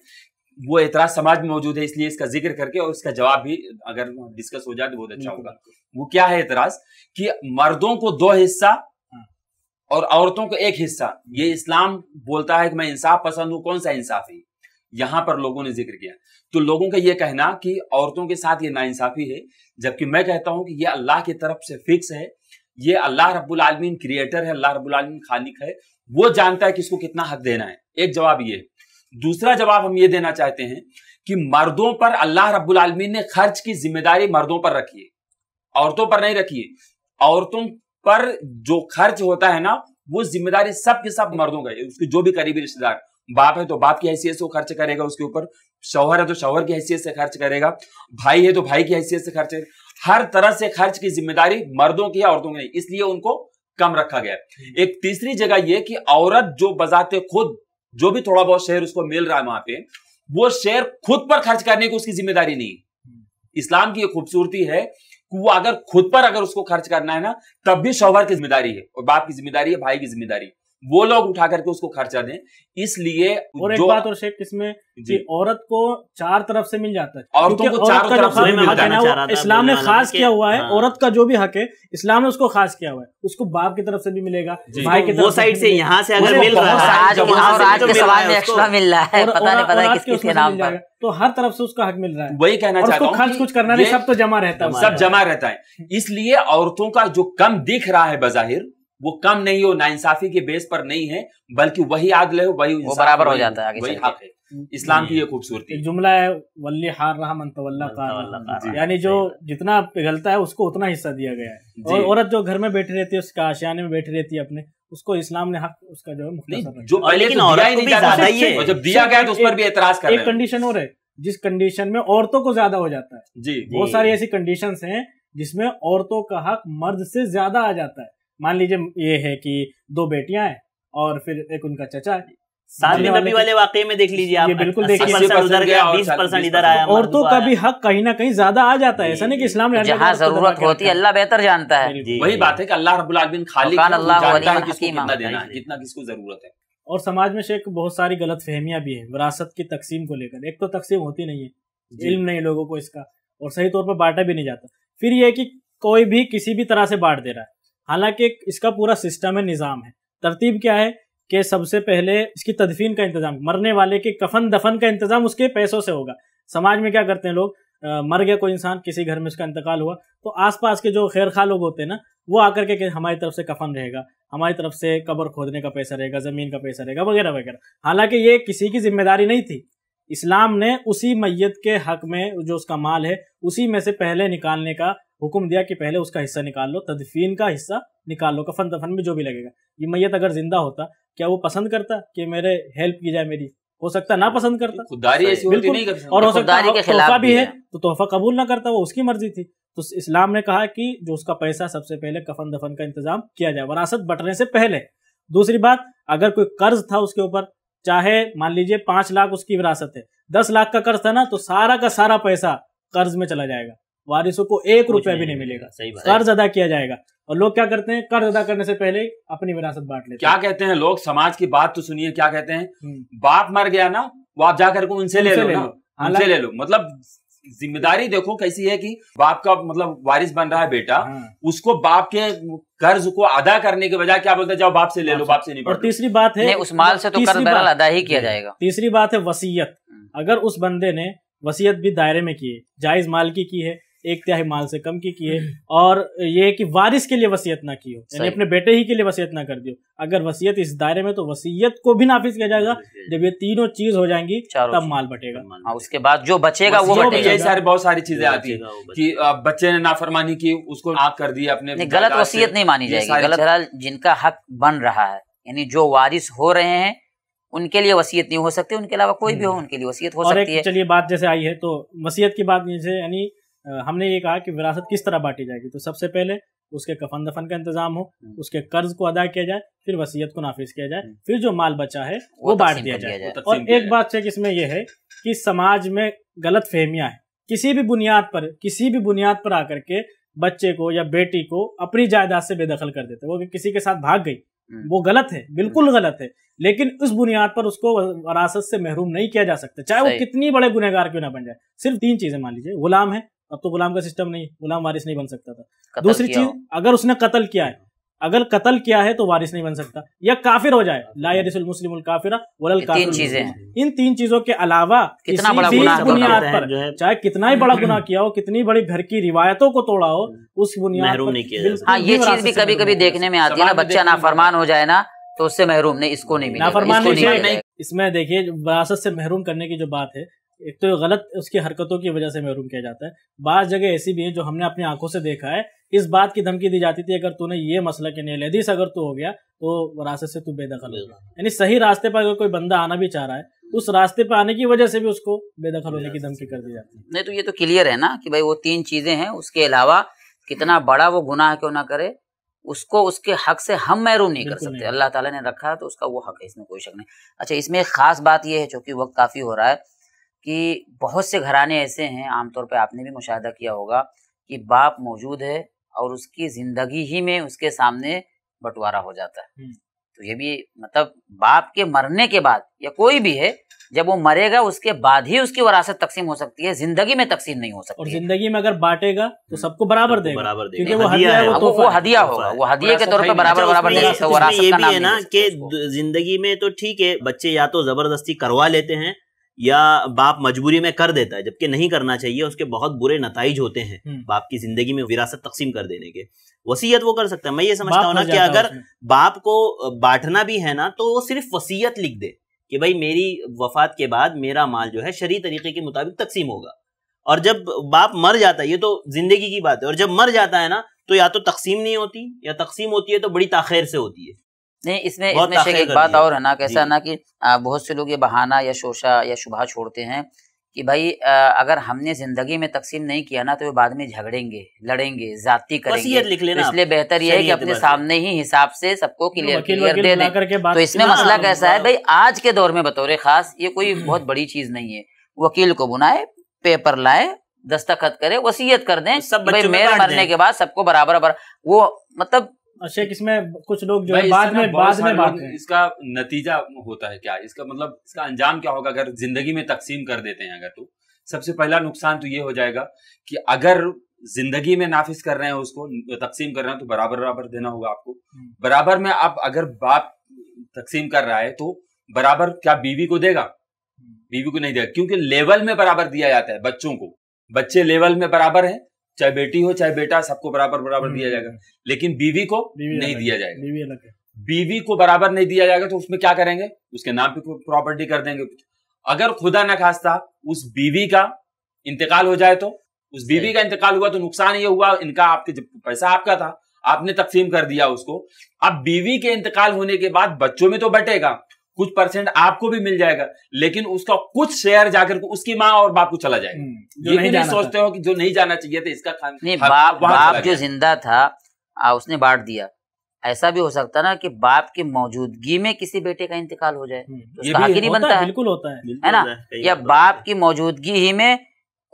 वो एतराज समाज में मौजूद है इसलिए इसका जिक्र करके और इसका जवाब भी अगर डिस्कस हो जाए तो बहुत अच्छा होगा वो क्या है एतराज कि मर्दों को दो हिस्सा हाँ। और औरतों को एक हिस्सा ये इस्लाम बोलता है कि मैं इंसाफ पसंद हूं कौन सा इंसाफ है यहां पर लोगों ने जिक्र किया तो लोगों का यह कहना कि औरतों के साथ ये नाइंसाफी है जबकि मैं कहता हूं कि ये अल्लाह की तरफ से फिक्स है ये अल्लाह रब्बुल आलमीन क्रिएटर है अल्लाह रब्बुल आलमीन खालिक है वो जानता है कि इसको कितना हक देना है एक जवाब ये दूसरा जवाब हम ये देना चाहते हैं कि मर्दों पर अल्लाह रब्बुल आलमीन ने खर्च की जिम्मेदारी मर्दों पर रखी है औरतों पर नहीं रखी है औरतों पर जो खर्च होता है ना वो जिम्मेदारी सब के सब मर्दों का उसके जो भी करीबी रिश्तेदार बाप है तो बाप की हैसियत से वो खर्च करेगा उसके ऊपर शौहर है तो शौहर की हैसियत से खर्च करेगा भाई है तो भाई की हैसियत से खर्च करेगा हर तरह से खर्च की जिम्मेदारी मर्दों की है औरतों की नहीं इसलिए उनको कम रखा गया एक तीसरी जगह यह कि औरत जो बजाते खुद जो भी थोड़ा बहुत शेयर उसको मिल रहा है वहां पे वो शेयर खुद पर खर्च करने की उसकी जिम्मेदारी नहीं हम्म। इस्लाम की ये खूबसूरती है कि वो अगर खुद पर अगर उसको खर्च करना है ना तब भी शोहर की जिम्मेदारी है और बाप की जिम्मेदारी है भाई की जिम्मेदारी वो लोग उठा करके उसको खर्चा दें इसलिए और एक बात और शेख इसमें कि औरत को चार तरफ से मिल जाता है औरतों को चार तरफ से मिल जाता है इस्लाम ने खास किया हुआ है हाँ। औरत का जो भी हक है इस्लाम ने उसको खास किया हुआ है उसको बाप की तरफ से भी मिलेगा भाई की तो तरफ साइड से यहाँ से अगर मिल रहा है तो हर तरफ से उसका हक मिल रहा है वही कहना चाहता हूँ खर्च कुछ करना नहीं सब तो जमा रहता है सब जमा रहता है इसलिए औरतों का जो कम दिख रहा है बजाहिर वो कम नहीं हो नाइंसाफी के बेस पर नहीं है बल्कि वही आदल है वही वो बराबर हो जाता है वही हक है इस्लाम की ये खूबसूरती जुमला है वल्ली हार रहा मनतवल्ला का हाँ, यानी जो जितना पिघलता है उसको उतना हिस्सा दिया गया है और औरत जो घर में बैठी रहती है उसका आशियाने में बैठी रहती है अपने उसको इस्लाम ने हक उसका जो है जो तो जब दिया गया तो उस पर भी एतराज कर एक कंडीशन और है जिस कंडीशन में औरतों को ज्यादा हो जाता है जी बहुत सारी ऐसी कंडीशन है जिसमें औरतों का हक मर्द से ज्यादा आ जाता है मान लीजिए ये है कि दो बेटियां हैं और फिर एक उनका चचा है नबी वाले वाकई में देख लीजिए आप बिल्कुल देखिए औरतों का भी हक कहीं ना कहीं ज्यादा आ जाता है ऐसा नहीं कि इस्लाम जहाँ जरूरत होती है अल्लाह बेहतर जानता है वही बात है कि अल्लाह खाली किसको जरूरत है और समाज में शेख बहुत सारी गलत फहमियाँ भी है विरासत की तकसीम को लेकर एक तो तकसीम होती नहीं है इल्म नहीं लोगों को इसका और सही तौर पर बांटा भी नहीं जाता फिर ये की कोई भी किसी भी तरह से बांट दे रहा है हालांकि इसका पूरा सिस्टम है निज़ाम है तरतीब क्या है कि सबसे पहले इसकी तदफीन का इंतजाम मरने वाले के कफन दफन का इंतजाम उसके पैसों से होगा समाज में क्या करते हैं लोग आ, मर गया कोई इंसान किसी घर में उसका इंतकाल हुआ तो आसपास के जो खैर खा लोग होते हैं ना वो आकर के हमारी तरफ से कफन रहेगा हमारी तरफ से कबर खोदने का पैसा रहेगा ज़मीन का पैसा रहेगा वगैरह वगैरह हालांकि ये किसी की जिम्मेदारी नहीं थी इस्लाम ने उसी मैत के हक में जो उसका माल है उसी में से पहले निकालने का हुक्म दिया कि पहले उसका हिस्सा निकाल लो तदफीन का हिस्सा निकाल लो कफन दफन में जो भी लगेगा ये मैयत अगर जिंदा होता क्या वो पसंद करता कि मेरे हेल्प की जाए मेरी हो सकता ना पसंद करता खुदारी ऐसी बिल्कुल नहीं करता और हो सकता हाँ, के तोहफा भी है तो तोहफा कबूल ना करता वो उसकी मर्जी थी तो इस्लाम ने कहा कि जो उसका पैसा सबसे पहले कफन दफन का इंतजाम किया जाए वरासत बटने से पहले दूसरी बात अगर कोई कर्ज था उसके ऊपर चाहे मान लीजिए पांच लाख उसकी विरासत है दस लाख का कर्ज था ना तो सारा का सारा पैसा कर्ज में चला जाएगा वारिसों को एक रुपया भी नहीं मिलेगा सही कर्ज अदा किया जाएगा और लोग क्या करते हैं कर्ज अदा करने से पहले अपनी विरासत बांट लेते क्या कहते हैं लोग समाज की बात तो सुनिए क्या कहते हैं हम्म। बाप मर गया ना वो आप जाकर को उनसे ले लो उनसे ले लो मतलब जिम्मेदारी देखो कैसी है कि बाप का मतलब वारिस बन रहा है बेटा हाँ। उसको बाप के कर्ज को अदा करने के बजाय क्या बोलते हैं जाओ बाप से ले लो बाप से नहीं और तीसरी बात है उस माल से तो कर्ज अदा ही किया जाएगा तीसरी बात है वसीयत हम्म। अगर उस बंदे ने वसीयत भी दायरे में की है जायज माल की की है एक तिहाई माल से कम की किए हम्म। और ये कि वारिस के लिए वसीयत ना की हो यानी अपने बेटे ही के लिए वसीयत ना कर दियो अगर वसीयत इस दायरे में तो वसीयत को भी नाफिज किया जाएगा जब ये तीनों चीज हो जाएंगी तब माल बटेगा आ, हाँ, उसके बाद जो बचेगा वो यही सारी बहुत सारी चीजें आती है कि बच्चे ने नाफरमानी की उसको आग कर दी अपने गलत वसीयत नहीं मानी जाएगी गलत जिनका हक बन रहा है यानी जो वारिस हो रहे हैं उनके लिए वसीयत नहीं हो सकती उनके अलावा कोई भी हम्म। हो उनके लिए वसीयत हो सकती है चलिए बात जैसे आई है तो वसीयत की बात जैसे यानी हमने ये कहा कि विरासत किस तरह बांटी जाएगी तो सबसे पहले उसके कफन दफन का इंतजाम हो हम्म। उसके कर्ज को अदा किया जाए फिर वसीयत को नाफिज किया जाए हम्म। फिर जो माल बचा है वो बांट दिया जाए और एक बात चेक इसमें यह है कि समाज में गलत फहमिया हैं किसी भी बुनियाद पर किसी भी बुनियाद पर आकर के बच्चे को या बेटी को अपनी जायदाद से बेदखल कर देते वो किसी के साथ भाग गई हम्म। वो गलत है बिल्कुल गलत है लेकिन उस बुनियाद पर उसको वरासत से महरूम नहीं किया जा सकता चाहे वो कितनी बड़े गुनहगार क्यों ना बन जाए सिर्फ तीन चीजें मान लीजिए गुलाम है अब तो गुलाम का सिस्टम नहीं गुलाम वारिस नहीं बन सकता था दूसरी चीज अगर उसने कत्ल किया है अगर कत्ल किया है तो वारिस नहीं बन सकता या काफिर हो जाए लायरसुल हाँ। मुस्लिम काफिरा वलल काफिर चीजें इन तीन चीजों के अलावा कितना बड़ा गुनाह बुनियाद पर चाहे कितना ही बड़ा गुनाह किया हो कितनी बड़ी घर की रिवायतों को तोड़ा हो हम्म। उस बुनियाद हाँ ये चीज भी कभी कभी देखने में आती है ना बच्चा नाफरमान हो जाए ना तो उससे महरूम नहीं इसको नहीं मिला नाफरमान तो इसमें देखिए विरासत से महरूम करने की जो बात है एक तो गलत उसकी हरकतों की वजह से महरूम किया जाता है बाज़ जगह ऐसी भी है जो हमने अपनी आंखों से देखा है इस बात की धमकी दी जाती थी अगर तूने ये मसला के नहीं लेदीस अगर तू हो गया तो रास्ते से तू बेदखल होगा यानी सही रास्ते पर अगर कोई बंदा आना भी चाह रहा है उस रास्ते पर आने की वजह से भी उसको बेदखल होने की धमकी कर दी जाती है नहीं तो ये तो क्लियर है ना कि भाई वो तीन चीजें हैं उसके अलावा कितना बड़ा वो गुनाह क्यों ना करे उसको उसके हक से हम महरूम नहीं कर सकते अल्लाह ताला ने रखा है तो उसका वो हक है इसमें कोई शक नहीं अच्छा इसमें एक खास बात यह है चूंकि वक्त काफी हो रहा है कि बहुत से घराने ऐसे हैं आमतौर पर आपने भी मुशाह किया होगा कि बाप मौजूद है और उसकी जिंदगी ही में उसके सामने बंटवारा हो जाता है हम्म। तो ये भी मतलब बाप के मरने के बाद या कोई भी है जब वो मरेगा उसके बाद ही उसकी वरासत तकसीम हो सकती है जिंदगी में तकसीम नहीं हो सकती और जिंदगी में अगर बांटेगा तो हम्म। सबको बराबर देगा बराबर देगा क्योंकि वो हदिया है वो, वो हदिया होगा वो हदिया के तौर पर बराबर बराबर वरासत का नाम है ना कि जिंदगी में तो ठीक है बच्चे या तो जबरदस्ती करवा लेते हैं या बाप मजबूरी में कर देता है जबकि नहीं करना चाहिए उसके बहुत बुरे नतज होते हैं हम्म। बाप की जिंदगी में विरासत तकसीम कर देने के वसीयत वो कर सकता है मैं ये समझता हूँ ना कि अगर बाप को बांटना भी है ना तो वो सिर्फ वसीयत लिख दे कि भाई मेरी वफात के बाद मेरा माल जो है शरी तरीके के मुताबिक तकसीम होगा और जब बाप मर जाता है ये तो जिंदगी की बात है और जब मर जाता है ना तो या तो तकसीम नहीं होती या तकसीम होती है तो बड़ी ताखिर से होती है नहीं इसमें इसमें शेख एक बात और है ना कैसा है ना कि बहुत से लोग ये बहाना या शोशा या शुभा छोड़ते हैं कि भाई अगर हमने जिंदगी में तकसीम नहीं किया ना तो वो बाद में झगड़ेंगे लड़ेंगे जाति करेंगे लिख लेना तो इसलिए बेहतर यह है कि अपने सामने ही हिसाब से सबको क्लियर क्लियर दे दें तो इसमें मसला कैसा है भाई आज के दौर में बतौर खास ये कोई हम्म। बहुत बड़ी चीज नहीं है वकील को बुनाए पेपर लाए दस्तखत करे वसीयत कर दें सब भाई मेयर मरने के बाद सबको बराबर वो मतलब शेख अच्छा, इसमें कुछ लोग जो है बाद में बाद में बात इसका नतीजा होता है क्या इसका मतलब इसका अंजाम क्या होगा अगर जिंदगी में तकसीम कर देते हैं अगर तो सबसे पहला नुकसान तो ये हो जाएगा कि अगर जिंदगी में नाफिस कर रहे हैं उसको तकसीम कर रहे हैं तो बराबर बराबर देना होगा आपको हम्म। बराबर में आप अगर बाप तकसीम कर रहा है तो बराबर क्या बीवी को देगा हम्म। बीवी को नहीं देगा क्योंकि लेवल में बराबर दिया जाता है बच्चों को बच्चे लेवल में बराबर है चाहे बेटी हो चाहे बेटा सबको बराबर बराबर हम्म, दिया हम्म, जाएगा हम्म। लेकिन बीवी को नहीं दिया जाएगा बीवी अलग है बीवी को बराबर नहीं दिया जाएगा तो उसमें क्या करेंगे उसके नाम पे प्रॉपर्टी कर देंगे अगर खुदा न खास्ता उस बीवी का इंतकाल हो जाए तो उस बीवी का इंतकाल हुआ तो नुकसान ये हुआ इनका आपके जब पैसा आपका था आपने तकसीम कर दिया उसको अब बीवी के इंतकाल होने के बाद बच्चों में तो बटेगा कुछ परसेंट आपको भी मिल जाएगा लेकिन उसका कुछ शेयर जाकर उसकी माँ और बाप को चला जाएगा हम्म, जो ये नहीं, नहीं सोचते हो कि जो नहीं जाना चाहिए था इसका खान नहीं बाप बाप जो जिंदा था आ, उसने बांट दिया ऐसा भी हो सकता ना कि बाप की मौजूदगी में किसी बेटे का इंतकाल हो जाए तो उसका हक नहीं बनता है बिल्कुल होता है है ना या बाप की मौजूदगी ही में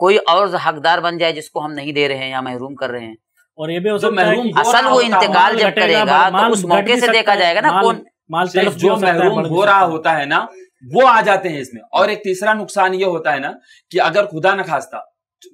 कोई और हकदार बन जाए जिसको हम नहीं दे रहे हैं या महरूम कर रहे हैं और ये भी हो सकता है असल वो इंतकाल जब करेगा तो उस मौके से देखा जाएगा ना कौन माल तरफ जो महरूम हो रहा होता है ना वो आ जाते हैं इसमें और एक तीसरा नुकसान ये होता है ना कि अगर खुदा न खास्ता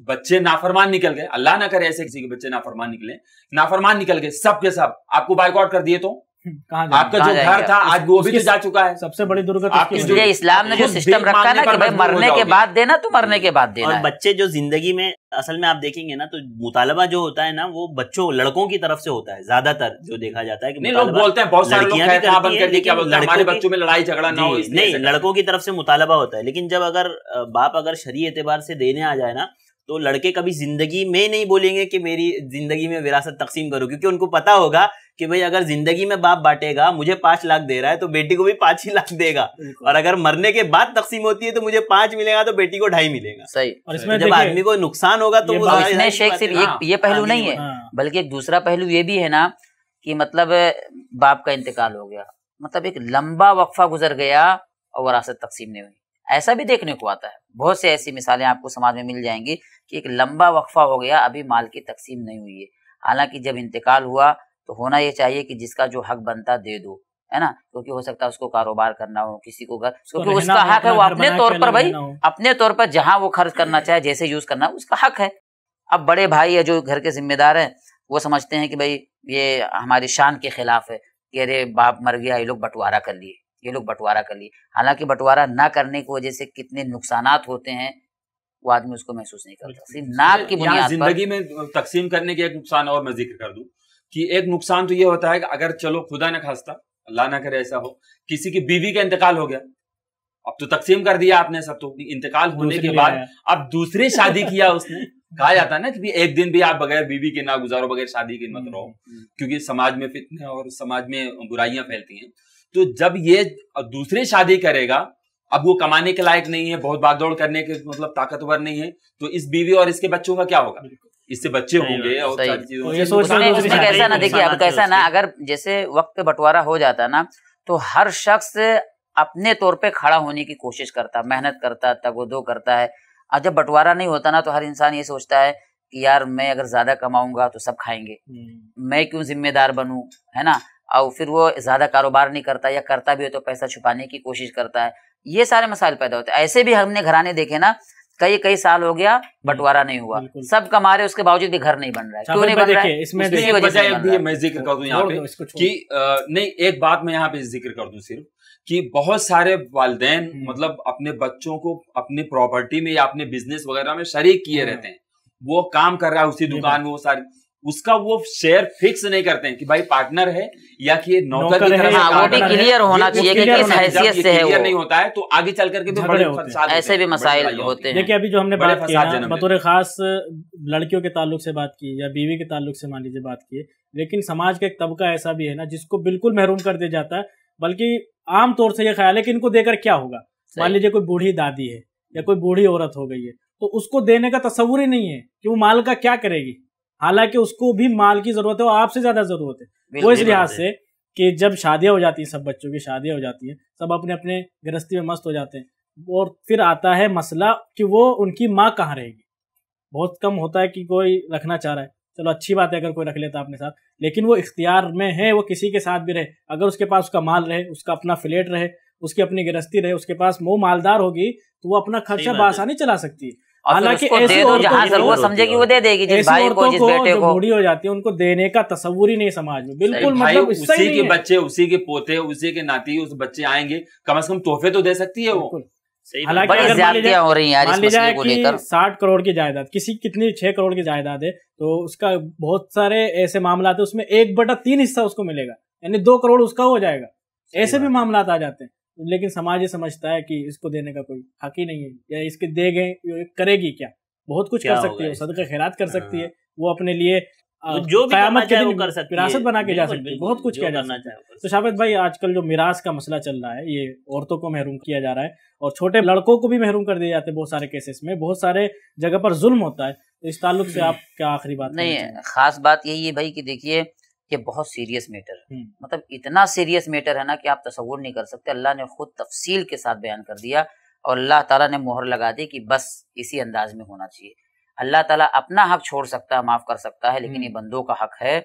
बच्चे नाफरमान निकल गए अल्लाह ना करे ऐसे किसी के बच्चे नाफरमान निकले नाफरमान निकल गए सब के सब आपको बाइकआउट कर दिए तो आपका जो घर था आज वो भी तो जा चुका है सबसे बड़ी दुर्घटना इस्लाम ने जो सिस्टम रखा ना कि भाई मरने के बाद देना तो मरने के बाद देना और बच्चे जो जिंदगी में असल में आप देखेंगे ना तो मुतालबा जो होता है ना वो बच्चों लड़कों की तरफ से होता है ज्यादातर जो देखा जाता है कि लोग बोलते हैं बहुत सारे लोग हमारे बच्चों में लड़ाई झगड़ा ना हो नहीं लड़कों की तरफ से मुतालबा होता है लेकिन जब अगर बाप अगर शरीय एतबार से देने आ जाए ना तो लड़के कभी जिंदगी में नहीं बोलेंगे कि मेरी जिंदगी में विरासत तकसीम करो क्योंकि उनको पता होगा कि भाई अगर जिंदगी में बाप बांटेगा मुझे पांच लाख दे रहा है तो बेटी को भी पांच ही लाख देगा और अगर मरने के बाद तकसीम होती है तो मुझे पांच मिलेगा तो बेटी को ढाई मिलेगा सही और तो इसमें जब आदमी को नुकसान होगा तो इसमें शेख सिर्फ हाँ। ये पहलू नहीं है हाँ। बल्कि एक दूसरा पहलू ये भी है ना कि मतलब बाप का इंतकाल हो गया मतलब एक लंबा वक्फा गुजर गया और वरासत तकसीम नहीं हुई ऐसा भी देखने को आता है बहुत से ऐसी मिसालें आपको समाज में मिल जाएंगी कि एक लंबा वक्फा हो गया अभी माल की तकसीम नहीं हुई है हालांकि जब इंतकाल हुआ तो होना ये चाहिए कि जिसका जो हक बनता दे दो है ना क्योंकि हो सकता है उसको कारोबार करना हो किसी को घर क्योंकि तो उसका हक है वो अपने तौर पर भाई अपने तौर पर जहाँ वो खर्च करना चाहे जैसे यूज करना उसका हक है अब बड़े भाई है जो घर के जिम्मेदार है वो समझते हैं कि भाई ये हमारी शान के खिलाफ है कि अरे बाप मर गया ये लोग बंटवारा कर लिए ये लोग बंटवारा कर लिए हालांकि बंटवारा ना करने की वजह से कितने नुकसान होते हैं वो आदमी उसको महसूस नहीं करता सिर्फ नाक की बुनियाद जिंदगी में तकसीम करने के एक नुकसान और मैं जिक्र कर दूं कि एक नुकसान तो ये होता है कि अगर चलो खुदा ना खास्ता अल्लाह ना करे ऐसा हो किसी की बीवी का इंतकाल हो गया अब तो तकसीम कर दिया आपने सब तो इंतकाल होने के बाद अब दूसरी शादी किया उसने कहा जाता है ना कि एक दिन भी आप बगैर बीवी के ना गुजारो बगैर शादी के मत हम्म, रहो हम्म। क्योंकि समाज में फितने और समाज में बुराइयां फैलती हैं तो जब ये दूसरी शादी करेगा अब वो कमाने के लायक नहीं है बहुत भागदौड़ करने के मतलब ताकतवर नहीं है तो इस बीवी और इसके बच्चों का क्या होगा इससे बच्चे होंगे कैसा ना देखिए अब कैसा ना अगर जैसे वक्त बंटवारा हो जाता ना तो हर शख्स अपने तौर पे खड़ा होने की कोशिश करता मेहनत करता तगोदो करता है और जब बंटवारा नहीं होता ना तो हर इंसान ये सोचता है कि यार मैं अगर ज्यादा कमाऊंगा तो सब खाएंगे हम्म। मैं क्यों जिम्मेदार बनूं है ना और फिर वो ज्यादा कारोबार नहीं करता या करता भी हो तो पैसा छुपाने की कोशिश करता है ये सारे मसाइल पैदा होते हैं ऐसे भी हमने घराने देखे ना कई कई साल हो गया बंटवारा नहीं हुआ सब कमा रहे उसके बावजूद भी घर नहीं बन रहा है क्यों नहीं बन रहा है इसमें भी मैं जिक्र कर दू यहाँ पे कि नहीं एक बात मैं यहाँ पे जिक्र कर दू सिर्फ कि बहुत सारे वाले हम्म। मतलब अपने बच्चों को अपने प्रॉपर्टी में या अपने बिजनेस वगैरह में शरीक किए हाँ। रहते हैं वो काम कर रहा है उसी दुकान में वो सारी उसका वो शेयर फिक्स नहीं करते हैं कि भाई पार्टनर है या कि नौकर की तरह हाँ, वो भी क्लियर होना चाहिए हैसियत से है नहीं होता है तो आगे चल करके भी बड़े ऐसे भी मसाइल होते हैं देखिए अभी जो हमने बात किया बतौर खास लड़कियों के ताल्लुक से बात की या बीवी के ताल्लुक से मान लीजिए बात की लेकिन समाज का एक तबका ऐसा भी है ना जिसको बिल्कुल महरूम कर दिया जाता है बल्कि आमतौर से ये ख्याल है कि इनको देकर क्या होगा मान लीजिए कोई बूढ़ी दादी है या कोई बूढ़ी औरत हो गई है तो उसको देने का तस्वूर ही नहीं है कि वो माल का क्या करेगी हालांकि उसको भी माल की जरूरत है और आपसे ज्यादा जरूरत है वो इस लिहाज से कि जब शादियां हो जाती हैं सब बच्चों की शादियां हो जाती हैं सब अपने अपने गृहस्थी में मस्त हो जाते हैं और फिर आता है मसला कि वो उनकी माँ कहाँ रहेगी बहुत कम होता है कि कोई रखना चाह रहा है चलो अच्छी बात है अगर कोई रख लेता अपने साथ लेकिन वो इख्तियार में है वो किसी के साथ भी रहे अगर उसके पास उसका माल रहे उसका अपना फ्लेट रहे उसकी अपनी गृहस्थी रहे उसके पास वो मालदार होगी तो वो अपना खर्चा बासानी चला सकती है हालांकि तो वो दे देगी जिस भाई को तो जिस तो बेटे को बूढ़ी हो जाती है उनको देने का तस्वूर ही नहीं समाज में बिल्कुल मतलब उसी के बच्चे उसी के पोते उसी के नाती उस बच्चे आएंगे कम से कम तोहफे तो दे सकती है वो हालांकि साठ करोड़ की जायदाद किसी कितनी छह करोड़ की जायदाद है तो उसका बहुत सारे ऐसे मामला है उसमें एक बटा तीन हिस्सा उसको मिलेगा यानी दो करोड़ उसका हो जाएगा ऐसे भी मामला आ जाते हैं लेकिन समाज ये समझता है कि इसको देने का कोई हक ही नहीं है या इसके दे गए करेगी क्या बहुत कुछ क्या कर सकती है सदका खैरात कर सकती है हाँ। वो अपने लिए जो भी के कर सकती विरासत बना के जा सकती है बहुत कुछ क्या करना चाहे तो शाफिद भाई आजकल जो मिराज का मसला चल रहा है ये औरतों को महरूम किया जा रहा है और छोटे लड़कों को भी महरूम कर दिए जाते हैं बहुत सारे केसेस में बहुत सारे जगह पर जुल्म होता है तो इस ताल्लुक से हम्म। आप क्या आखिरी बात नहीं खास बात यही है भाई कि देखिए ये बहुत सीरियस मैटर है हम्म। मतलब इतना सीरियस मैटर है ना कि आप तस्वुर नहीं कर सकते अल्लाह ने खुद तफसील के साथ बयान कर दिया और अल्लाह ताला ने मोहर लगा दी कि बस इसी अंदाज में होना चाहिए अल्लाह ताला अपना हक छोड़ सकता है माफ़ कर सकता है लेकिन ये हम्म। बंदों का हक है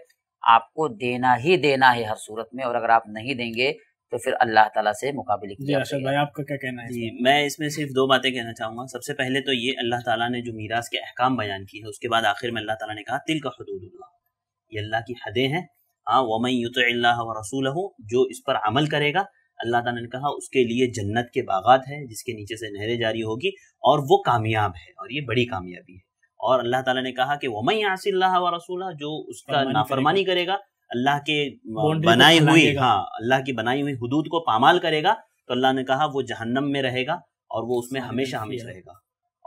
आपको देना ही देना है हर सूरत में और अगर आप नहीं देंगे तो फिर अल्लाह ताला से मुकाबले की भाई आपका क्या कहना है जी मैं इसमें सिर्फ दो बातें कहना चाहूंगा सबसे पहले तो ये अल्लाह ताला ने जो मीरास के अहकाम बयान किए हैं उसके बाद आखिर में अल्लाह ताला ने कहा तिल का हदूदुल्ला ये अल्लाह की हदें हैं અહમમ યુતુ અલ્લાહ વ રસુલહુ જો ઇસ પર અમલ કરેગા અલ્લાહ તઆલાને કહા ઉસકે લિયે જન્નત કે બાગાત હૈ જિસ્કે નીચે સે નહેરે જારી હોગી ઓર વો કામિયાબ હૈ ઓર યે બડી કામિયાબી હૈ ઓર અલ્લાહ તઆલાને કહા કે વમે યાસિલ અલ્લાહ વ રસુલા જો ઉસકા નાફરમાની કરેગા અલ્લાહ કે બનાઈ હુઈ હા અલ્લાહ કે બનાઈ હુઈ હુદૂદ કો પામાલ કરેગા તો અલ્લાહને કહા વો જહન્નમ મે રહેગા ઓર વો ઉસમે હમેશા અમિત રહેગા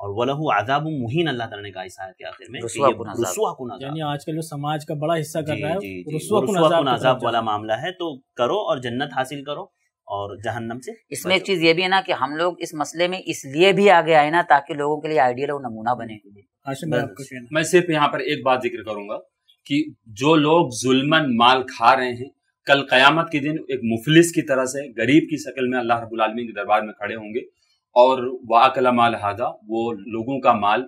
और वलहु अजाब मुहीन अल्लाह ताला ने कहा इस आयत के आखिर में कि यानी आजकल जो समाज का बड़ा हिस्सा कर रहा है रुसवाकुन आजाब वाला मामला है तो करो और जन्नत हासिल करो और जहन्नम से इसमें एक चीज ये भी है ना कि हम लोग इस मसले में इसलिए भी आगे आए ना ताकि लोगों के लिए आइडियल और नमूना बने मैं सिर्फ यहाँ पर एक बात जिक्र करूंगा कि जो लोग जुल्मन माल खा रहे हैं कल कयामत के दिन एक मुफलिस की तरह से गरीब की शक्ल में अल्लाह रबुलमी के दरबार में खड़े होंगे और वाकला माल हादा वो लोगों का माल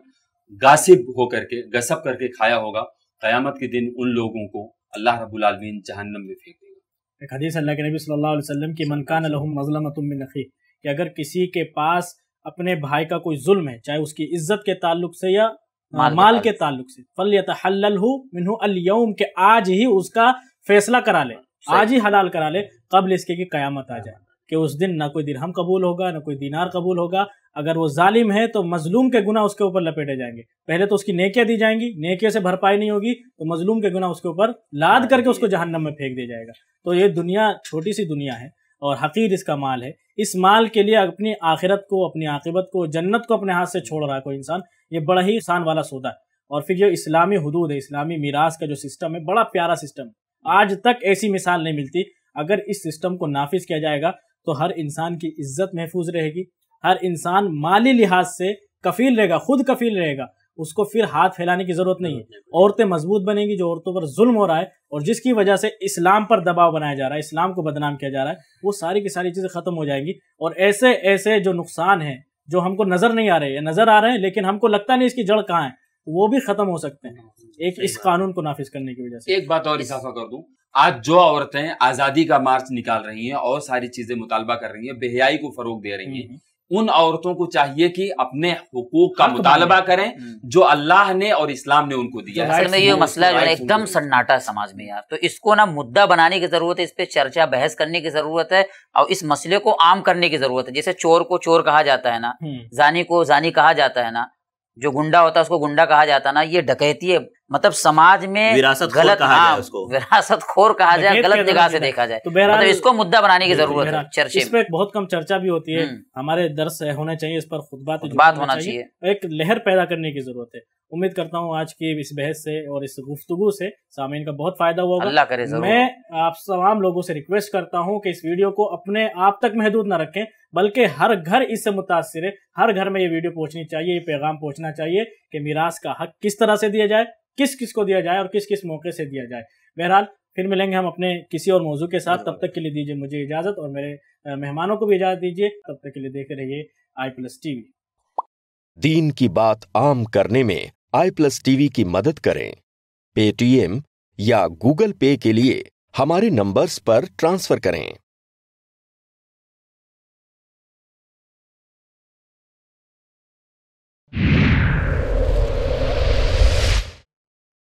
गासिब होकर के गसब करके खाया होगा क़यामत के दिन उन लोगों को अल्लाह रब्बुल आलमीन जहन्नम में फेंक देगा एक हदीस अल्लाह के नबी सल्लल्लाहु अलैहि वसल्लम की मनकान मज़लमतुमिनखी कि अगर किसी के पास अपने भाई का कोई जुल्म है चाहे उसकी इज्जत के ताल्लुक से या माल, माल के ताल्लुक से फल मिनहु अल के आज ही उसका फैसला करा ले आज ही हलाल करा ले कबल इसके की कयामत आ जाए कि उस दिन ना कोई दिरहम कबूल होगा ना कोई दीनार कबूल होगा अगर वो जालिम है तो मजलूम के गुना उसके ऊपर लपेटे जाएंगे पहले तो उसकी नेकियां दी जाएंगी नेकियों से भरपाई नहीं होगी तो मजलूम के गुना उसके ऊपर लाद करके उसको जहन्नम में फेंक दिया जाएगा तो ये दुनिया छोटी सी दुनिया है और हकीर इसका माल है इस माल के लिए अपनी आखिरत को अपनी आकबत को जन्नत को अपने हाथ से छोड़ रहा है कोई इंसान ये बड़ा ही आसान वाला सौदा है और फिर जो इस्लामी हदूद है इस्लामी मीरास का जो सिस्टम है बड़ा प्यारा सिस्टम आज तक ऐसी मिसाल नहीं मिलती अगर इस सिस्टम को नाफिज किया जाएगा तो हर इंसान की इज्जत महफूज रहेगी हर इंसान माली लिहाज से कफील रहेगा खुद कफील रहेगा उसको फिर हाथ फैलाने की जरूरत नहीं है औरतें मजबूत बनेंगी जो औरतों पर जुल्म हो रहा है और जिसकी वजह से इस्लाम पर दबाव बनाया जा रहा है इस्लाम को बदनाम किया जा रहा है वो सारी की सारी चीज़ें ख़त्म हो जाएंगी और ऐसे ऐसे जो नुकसान हैं जो हमको नज़र नहीं आ रहे हैं नज़र आ रहे हैं लेकिन हमको लगता नहीं इसकी जड़ कहाँ है वो भी खत्म हो सकते हैं एक इस कानून को नाफिज करने की वजह से एक बात और इजाफा कर दूं आज जो औरतें आजादी का मार्च निकाल रही हैं और सारी चीजें मुतालबा कर रही हैं बेहियाई को फरोग दे रही हैं हम्म। उन औरतों को चाहिए कि अपने हकूक का मुतालबा करें हम्म। जो अल्लाह ने और इस्लाम ने उनको दिया तो है में ये मसला जो है एकदम सन्नाटा समाज में यार तो इसको ना मुद्दा बनाने की जरूरत है इस पर चर्चा बहस करने की जरूरत है और इस मसले को आम करने की जरूरत है जैसे चोर को चोर कहा जाता है ना हम्म। जानी को जानी कहा जाता है ना जो गुंडा होता है उसको गुंडा कहा जाता ना ये डकैती है मतलब समाज में विरासत गलत कहा जाए हाँ, उसको विरासत खोर कहा जाए गलत जगह से देखा जाए तो मतलब इसको मुद्दा बनाने की जरूरत है चर्चे इस पे बहुत कम चर्चा भी होती है हम्म। हमारे दर्श होने चाहिए इस पर खुद बात होना चाहिए एक लहर पैदा करने की जरूरत है उम्मीद करता हूँ आज की इस बहस से और इस गुफ्तगु से सामीन का बहुत फायदा हुआ अल्लाह करे मैं आप तमाम लोगों से रिक्वेस्ट करता हूँ कि इस वीडियो को अपने आप तक महदूद ना रखें बल्कि हर घर इससे मुतासर है हर घर में ये वीडियो पहुंचनी चाहिए ये पैगाम पहुंचना चाहिए कि मीरास का हक किस तरह से दिया जाए किस किस को दिया जाए और किस किस मौके से दिया जाए बहरहाल फिर मिलेंगे हम अपने किसी और मौजू के साथ तब तक के लिए दीजिए मुझे इजाज़त और मेरे मेहमानों को भी इजाज़त दीजिए तब तक के लिए देखते रहिए आई प्लस टीवी दीन की बात आम करने में आई प्लस टीवी की मदद करें पेटीएम या गूगल पे के लिए हमारे नंबर्स पर ट्रांसफर करें